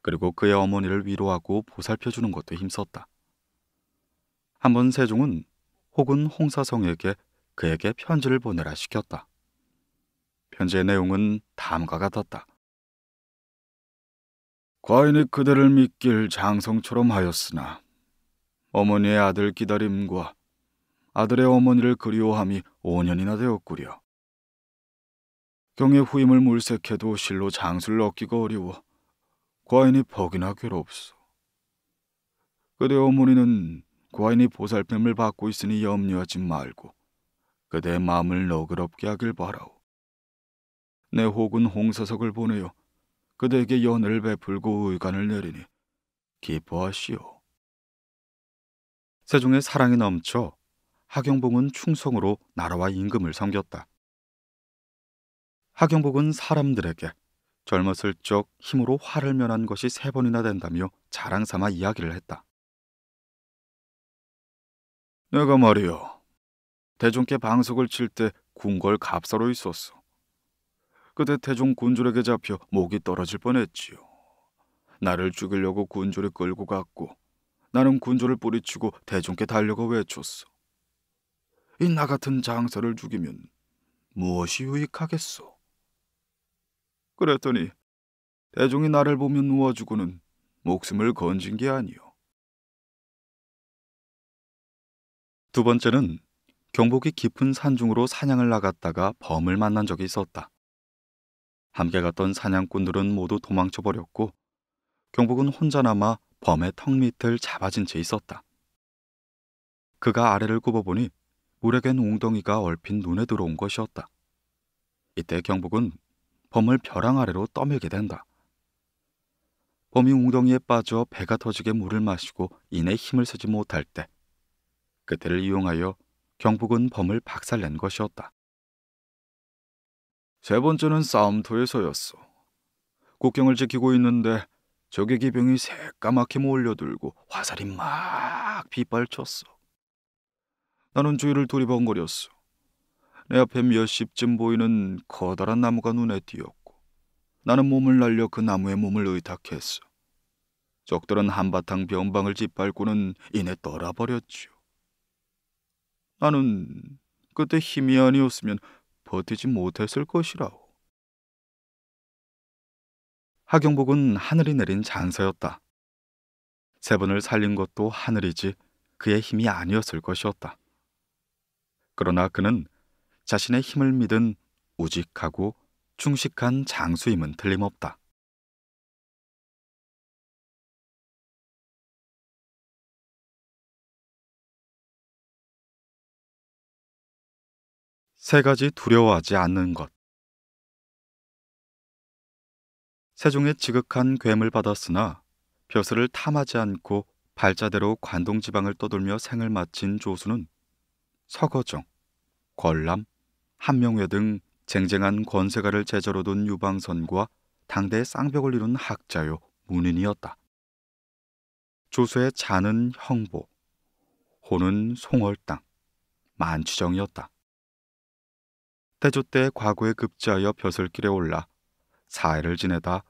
그리고 그의 어머니를 위로하고 보살펴 주는 것도 힘썼다. 한번 세종은 혹은 홍사성에게 그에게 편지를 보내라 시켰다. 편지의 내용은 다음과 같았다. 과인이 그대를 믿길 장성처럼 하였으나 어머니의 아들 기다림과 아들의 어머니를 그리워함이 5년이나 되었구려. 경의 후임을 물색해도 실로 장수를 얻기가 어려워 과인이 벅이나 괴롭소. 그대 어머니는 과인이 보살핌을 받고 있으니 염려하지 말고 그대의 마음을 너그럽게 하길 바라오. 내 혹은 홍사석을 보내어 그대에게 연을 베풀고 의관을 내리니 기뻐하시오. 세종의 사랑이 넘쳐 하경봉은 충성으로 나라와 임금을 섬겼다. 하경복은 사람들에게 젊었을 적 힘으로 화를 면한 것이 세 번이나 된다며 자랑삼아 이야기를 했다. 내가 말이요. 대종께 방석을 칠 때 궁궐 갑사로 있었어. 그때 대종 군졸에게 잡혀 목이 떨어질 뻔했지요. 나를 죽이려고 군졸이 끌고 갔고 나는 군졸을 뿌리치고 대종께 달려가 외쳤어. 이 나 같은 장사를 죽이면 무엇이 유익하겠소? 그랬더니 대종이 나를 보며 누워주고는 목숨을 건진 게아니오두 번째는 경복이 깊은 산중으로 사냥을 나갔다가 범을 만난 적이 있었다. 함께 갔던 사냥꾼들은 모두 도망쳐 버렸고 경복은 혼자 남아 범의 턱 밑을 잡아진 채 있었다. 그가 아래를 굽어보니 물에겐 웅덩이가 얼핏 눈에 들어온 것이었다. 이때 경복은 범을 벼랑 아래로 떠밀게 된다. 범이 웅덩이에 빠져 배가 터지게 물을 마시고 이내 힘을 쓰지 못할 때 그때를 이용하여 경북은 범을 박살낸 것이었다. 세 번째는 싸움터에서였어. 국경을 지키고 있는데 적의 기병이 새까맣게 몰려들고 화살이 막 빗발쳤어. 나는 주위를 두리번거렸어. 내 앞에 몇십쯤 보이는 커다란 나무가 눈에 띄었고 나는 몸을 날려 그나무의 몸을 의탁했어. 적들은 한바탕 병방을 짓밟고는 이내 떨어버렸지요. 나는 그때 힘이 아니었으면 버티지 못했을 것이라오. 하경복은 하늘이 내린 장사였다. 세븐을 살린 것도 하늘이지 그의 힘이 아니었을 것이었다. 그러나 그는 자신의 힘을 믿은 우직하고 충식한 장수임은 틀림없다. 세 가지 두려워하지 않는 것. 세종의 지극한 괴물 받았으나 벼슬을 탐하지 않고 발자대로 관동 지방을 떠돌며 생을 마친 조수는 서거정, 권람, 한명회 등 쟁쟁한 권세가를 제자로 둔 유방선과 당대의 쌍벽을 이룬 학자요 문인이었다. 조서의 자는 형보, 호는 송월당, 만추정이었다. 태조 때 과거에 급제하여 벼슬길에 올라 사회를 지내다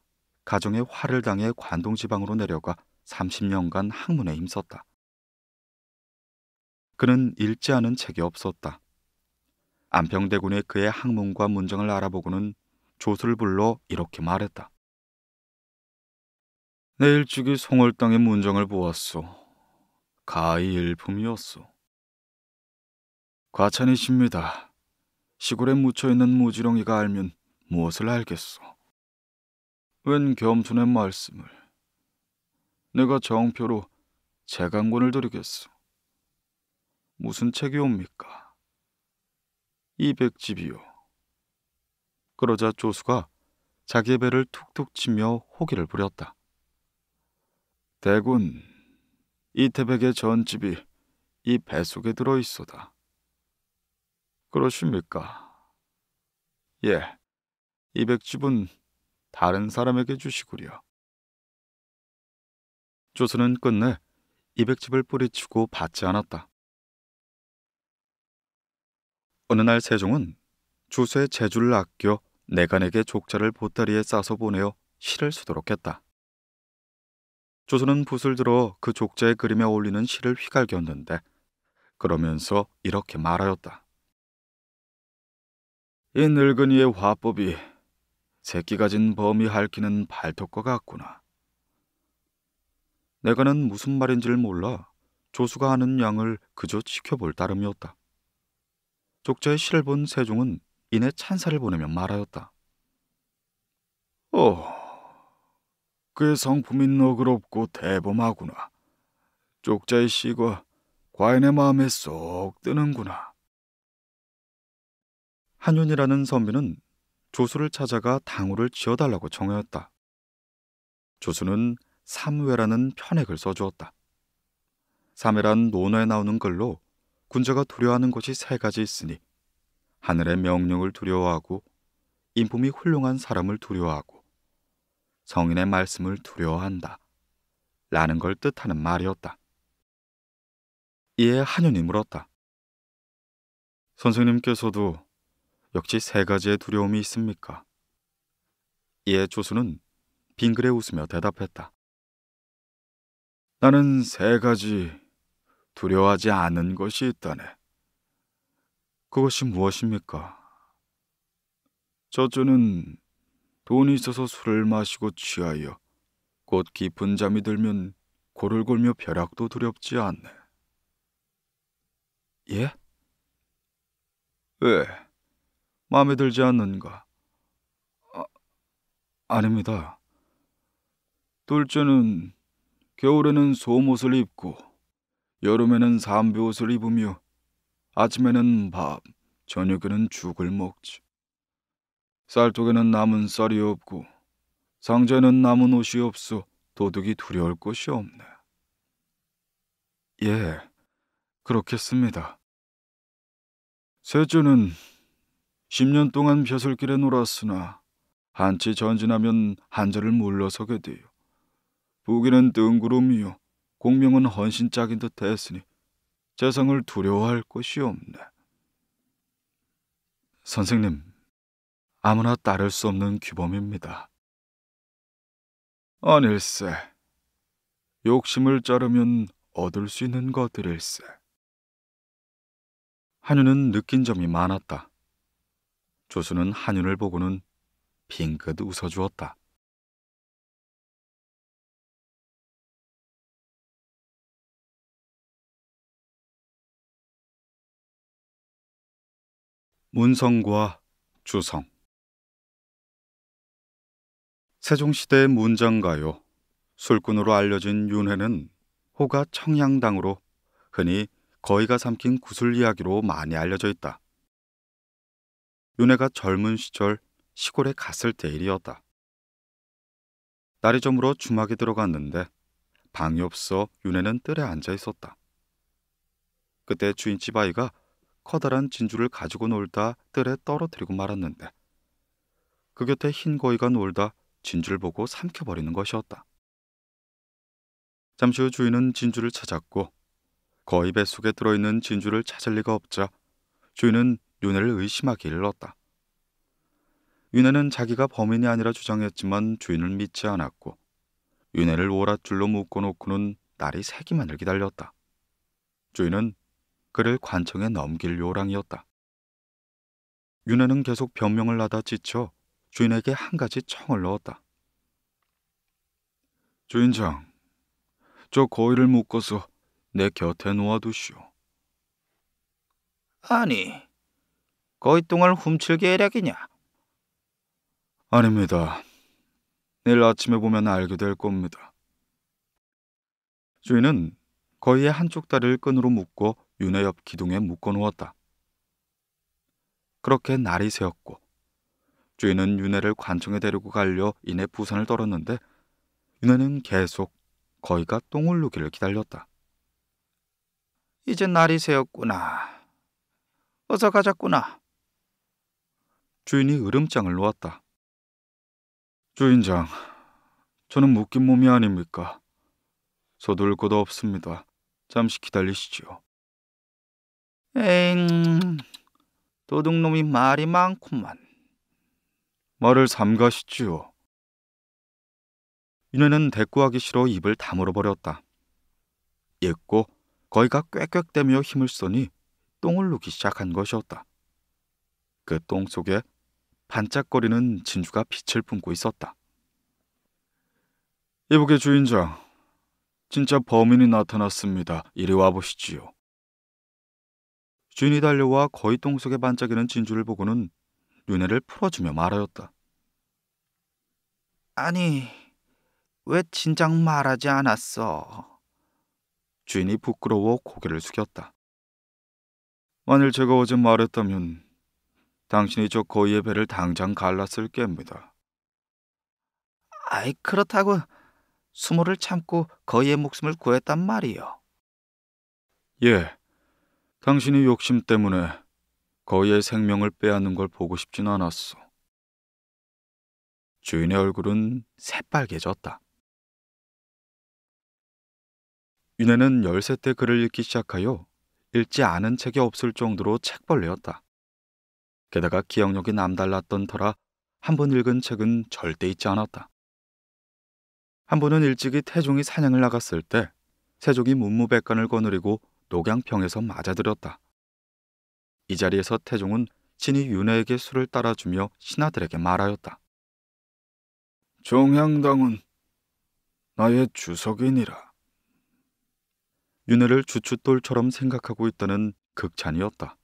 가정의 화를 당해 관동지방으로 내려가 30년간 학문에 힘썼다. 그는 읽지 않은 책이 없었다. 안평대군의 그의 학문과 문정을 알아보고는 조수를 불러 이렇게 말했다. 내 일찍이 송월 당의 문정을 보았소. 가히 일품이었소. 과찬이십니다. 시골에 묻혀있는 무지렁이가 알면 무엇을 알겠소. 웬 겸손의 말씀을. 내가 정표로 재강권을 드리겠소. 무슨 책이 옵니까? 이백집이요. 그러자 조수가 자기 배를 툭툭 치며 호기를 부렸다. 대군, 이태백의 전집이 이 배 속에 들어있소다 그러십니까? 예, 이백집은 다른 사람에게 주시구려. 조수는 끝내 이백집을 뿌리치고 받지 않았다. 어느 날 세종은 주수의 재주를 아껴 내간에게 족자를 보따리에 싸서 보내어 시를 쓰도록 했다. 조선은 붓을 들어 그 족자의 그림에 어울리는 시를 휘갈겼는데 그러면서 이렇게 말하였다. 이 늙은이의 화법이 새끼 가진 범이 할기는 발톱과 같구나. 내가는 무슨 말인지를 몰라 조수가 하는 양을 그저 지켜볼 따름이었다. 독자의 시를 본 세종은 이내 찬사를 보내며 말하였다. 어, 그의 성품이 너그럽고 대범하구나. 쪽자의 시가 과인의 마음에 쏙 드는구나. 한윤이라는 선비는 조수를 찾아가 당우를 지어달라고 청하였다 조수는 삼회라는 편액을 써주었다. 삼회란 논어에 나오는 글로 군자가 두려워하는 것이 세 가지 있으니 하늘의 명령을 두려워하고 인품이 훌륭한 사람을 두려워하고 성인의 말씀을 두려워한다. 라는 걸 뜻하는 말이었다. 이에 한현이 물었다. 선생님께서도 역시 세 가지의 두려움이 있습니까? 이에 조수는 빙그레 웃으며 대답했다. 나는 세 가지 두려워하지 않은 것이 있다네. 그것이 무엇입니까? 저주는 돈이 있어서 술을 마시고 취하여 곧 깊은 잠이 들면 고를 골며 벼락도 두렵지 않네. 예? 왜? 마음에 들지 않는가? 아, 아닙니다. 둘째는 겨울에는 소옷을 입고 여름에는 삼배 옷을 입으며 아침에는 밥, 저녁에는 죽을 먹지. 쌀독에는 남은 쌀이 없고 상자에는 남은 옷이 없어 도둑이 두려울 곳이 없네. 예, 그렇겠습니다. 셋째는 10년 동안 벼슬길에 놀았으나 한치 전진하면 한자를 물러서게 돼요. 북이는 뜬구름이요, 공명은 헌신짝인 듯 했으니 재상을 두려워할 것이 없네. 선생님, 아무나 따를 수 없는 규범입니다. 아닐세. 욕심을 자르면 얻을 수 있는 것들일세. 한유는 느낀 점이 많았다. 조수는 한윤을 보고는 빙긋 웃어주었다. 문성과 주성 세종시대 의 문장가요 술꾼으로 알려진 윤회는 호가 청양당으로 흔히 거의가 삼킨 구슬 이야기로 많이 알려져 있다. 윤회가 젊은 시절 시골에 갔을 때 일이었다. 날이 저물어 주막에 들어갔는데 방이 없어 윤회는 뜰에 앉아 있었다. 그때 주인집 아이가 커다란 진주를 가지고 놀다 뜰에 떨어뜨리고 말았는데 그 곁에 흰 거위가 놀다 진주를 보고 삼켜버리는 것이었다. 잠시 후 주인은 진주를 찾았고 거의 뱃속에 들어있는 진주를 찾을 리가 없자 주인은 윤회를 의심하기 일렀다. 윤회는 자기가 범인이 아니라 주장했지만 주인을 믿지 않았고 윤회를 오랏줄로 묶어놓고는 날이 새기만을 기다렸다. 주인은 그를 관청에 넘길 요랑이었다. 윤회는 계속 변명을 하다 지쳐 주인에게 한 가지 청을 넣었다. 주인장, 저 거위를 묶어서 내 곁에 놓아두시오. 아니, 거위 똥을 훔칠 계략이냐? 아닙니다. 내일 아침에 보면 알게 될 겁니다. 주인은 거위의 한쪽 다리를 끈으로 묶고 윤회 옆 기둥에 묶어 놓았다. 그렇게 날이 새었고 주인은 윤회를 관청에 데리고 가려 이내 부산을 떨었는데 윤회는 계속 거의가 똥을 누기를 기다렸다. 이제 날이 새었구나. 어서 가자꾸나. 주인이 으름장을 놓았다. 주인장, 저는 묶인 몸이 아닙니까? 서둘 곳도 없습니다. 잠시 기다리시지요. 에잉, 도둑놈이 말이 많구만. 말을 삼가시지요. 이내는 대꾸하기 싫어 입을 다물어 버렸다. 읽고 거의가 꽥꽥대며 힘을 쏘니 똥을 누기 시작한 것이었다. 그 똥 속에 반짝거리는 진주가 빛을 품고 있었다. 이북의 주인장, 진짜 범인이 나타났습니다. 이리 와보시지요. 주인이 달려와 거의 똥 속에 반짝이는 진주를 보고는 윤회를 풀어주며 말하였다. 아니, 왜 진작 말하지 않았어? 주인이 부끄러워 고개를 숙였다. 만일 제가 어제 말했다면 당신이 저 거위의 배를 당장 갈랐을 겁니다. 아이 그렇다고 수모를 참고 거위의 목숨을 구했단 말이요. 예, 당신이 욕심 때문에 거위의 생명을 빼앗는 걸 보고 싶진 않았어. 주인의 얼굴은 새빨개졌다. 윤혜는 열세 때 글을 읽기 시작하여 읽지 않은 책이 없을 정도로 책벌레였다. 게다가 기억력이 남달랐던 터라 한 번 읽은 책은 절대 잊지 않았다. 한 번은 일찍이 태종이 사냥을 나갔을 때 세종이 문무백관을 거느리고 녹양평에서 맞아들였다. 이 자리에서 태종은 친히 윤회에게 술을 따라주며 신하들에게 말하였다. 종향당은 나의 주석이니라. 윤회를 주춧돌처럼 생각하고 있다는 극찬이었다.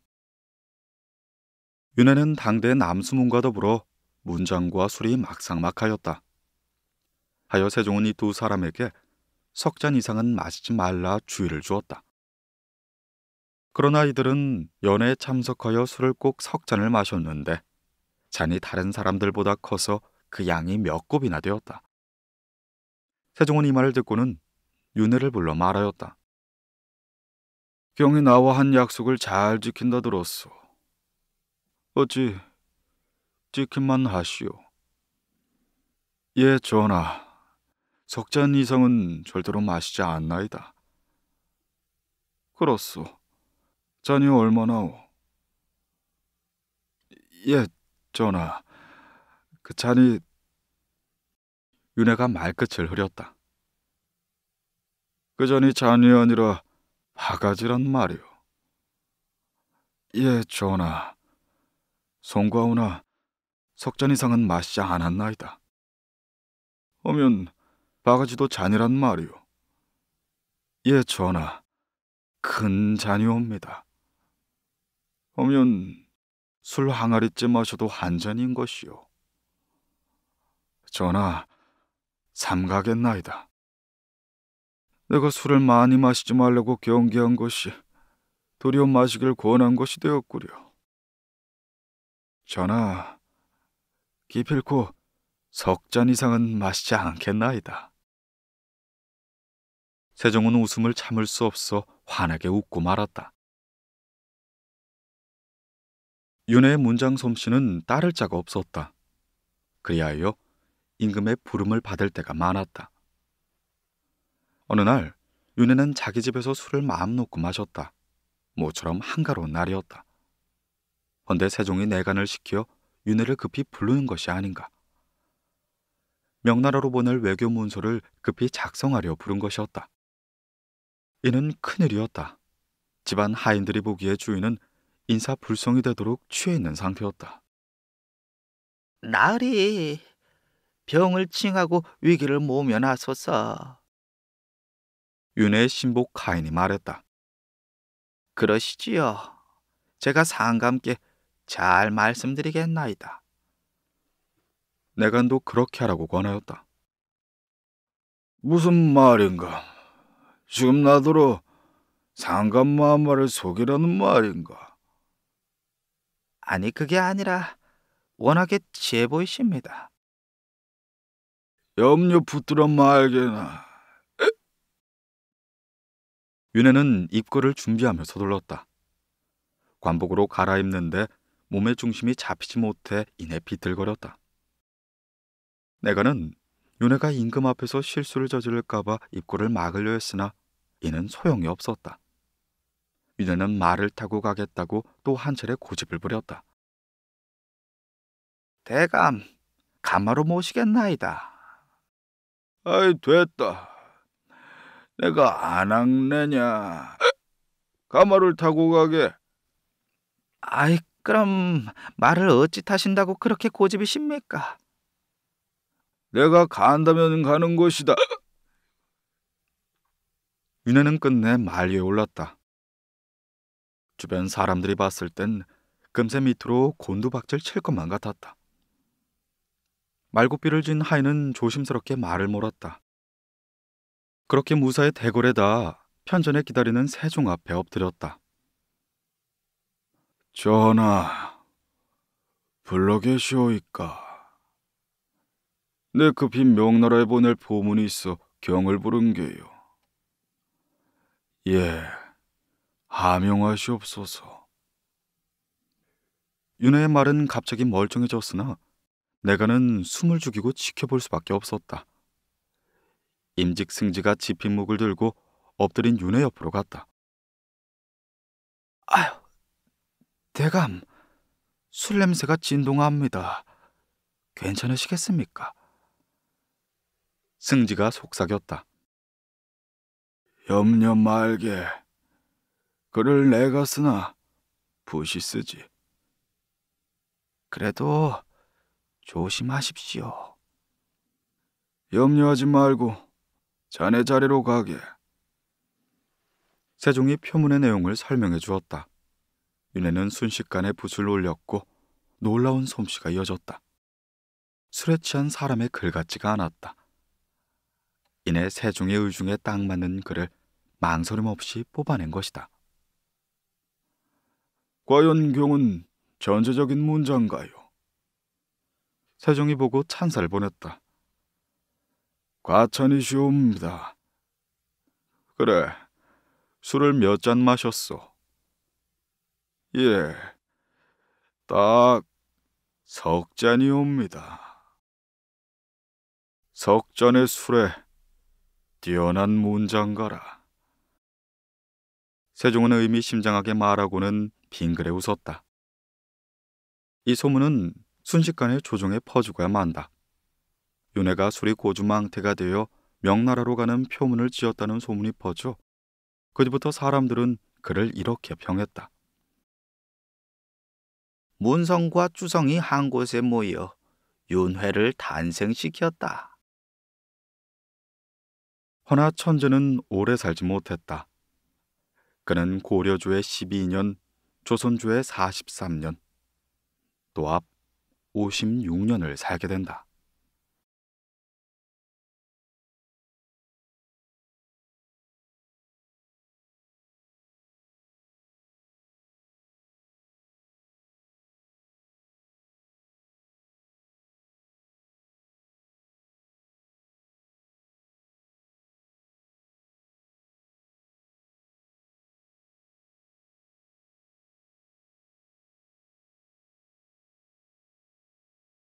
윤회는 당대 남수문과 더불어 문장과 술이 막상막하였다. 하여 세종은 이 두 사람에게 석잔 이상은 마시지 말라 주의를 주었다. 그러나 이들은 연회에 참석하여 술을 꼭석 잔을 마셨는데 잔이 다른 사람들보다 커서 그 양이 몇 곱이나 되었다. 세종은 이 말을 듣고는 윤회를 불러 말하였다. 경이 나와 한 약속을 잘 지킨다 들었소. 어찌 지킨만 하시오. 예, 전하. 석잔 이상은 절대로 마시지 않나이다. 그렇소. 잔유 얼마나오? 예, 전하. 그 잔이 윤회가 말끝을 흐렸다. 그 잔이 잔이 아니라 바가지란 말이오. 예, 전하. 송과우나 석잔 이상은 마시지 않았나이다. 어면 바가지도 잔이란 말이오. 예, 전하. 큰 잔이옵니다. 어면술 항아리째 마셔도 한 잔인 것이요. 전하, 삼가겠나이다. 내가 술을 많이 마시지 말라고 경계한 것이 도리어 마시길 권한 것이 되었구려. 전하, 기필코 석 잔 이상은 마시지 않겠나이다. 세종은 웃음을 참을 수 없어 환하게 웃고 말았다. 윤의 회 문장 솜씨는 따를 자가 없었다. 그리하여 임금의 부름을 받을 때가 많았다. 어느 날윤회는 자기 집에서 술을 마음 놓고 마셨다. 모처럼 한가로운 날이었다. 헌데 세종이 내간을 시켜 윤회를 급히 부르는 것이 아닌가. 명나라로 보낼 외교 문서를 급히 작성하려 부른 것이었다. 이는 큰일이었다. 집안 하인들이 보기에 주인은 인사불성이 되도록 취해 있는 상태였다. 나으리 병을 칭하고 위기를 모면하소서. 윤의 신복 가인이 말했다. 그러시지요. 제가 상감께 잘 말씀드리겠나이다. 내간도 그렇게 하라고 권하였다. 무슨 말인가? 지금 나더러 상감마마를 속이라는 말인가? 아니 그게 아니라 워낙에 지혜 보이십니다. 염려 붙들어 말게나. 윤혜는 입거를 준비하며 서둘렀다. 관복으로 갈아입는데 몸의 중심이 잡히지 못해 이내 비틀거렸다. 내가는 윤혜가 임금 앞에서 실수를 저지를까봐 입구를 막으려 했으나 이는 소용이 없었다. 위너는 말을 타고 가겠다고 또한 차례 고집을 부렸다. 대감, 가마로 모시겠나이다. 아이 됐다. 내가 안악내냐? 가마를 타고 가게. 아이 그럼 말을 어찌 타신다고 그렇게 고집이십니까? 내가 간다면 가는 것이다. 윤회는 끝내 말 위에 올랐다. 주변 사람들이 봤을 땐 금세 밑으로 곤두박질 칠 것만 같았다. 말굽비를 쥔하인은 조심스럽게 말을 몰았다. 그렇게 무사히 대궐에다 편전에 기다리는 세종 앞에 엎드렸다. 전하, 불러 계시오이까. 내 급히 그 명나라에 보낼 보문이 있어 경을 부른 게요. 예. 하명하시옵소서. 윤회의 말은 갑자기 멀쩡해졌으나 내가는 숨을 죽이고 지켜볼 수밖에 없었다. 임직승지가 지핀 목을 들고 엎드린 윤회 옆으로 갔다. 아휴, 대감, 술 냄새가 진동합니다. 괜찮으시겠습니까? 승지가 속삭였다. 염려 말게. 그를 내가 쓰나 붓이 쓰지. 그래도 조심하십시오. 염려하지 말고 자네 자리로 가게. 세종이 표문의 내용을 설명해 주었다. 윤회는 순식간에 붓을 올렸고 놀라운 솜씨가 이어졌다. 술에 취한 사람의 글 같지가 않았다. 이내 세종의 의중에 딱 맞는 글을 망설임 없이 뽑아낸 것이다. 과연 경은 전제적인 문장가요? 세종이 보고 찬사를 보냈다. 과찬이시옵니다. 그래, 술을 몇 잔 마셨소? 예, 딱 석 잔이옵니다. 석 잔의 술에 뛰어난 문장가라. 세종은 의미심장하게 말하고는 빙글에 웃었다. 이 소문은 순식간에 조정에 퍼지고야 만다. 윤회가 술이 고주망태가 되어 명나라로 가는 표문을 지었다는 소문이 퍼져 그 뒤부터 사람들은 그를 이렇게 평했다. 문성과 주성이 한 곳에 모여 윤회를 탄생시켰다. 허나 천재는 오래 살지 못했다. 그는 고려조의 12년 조선조의 43년, 또 앞 56년을 살게 된다.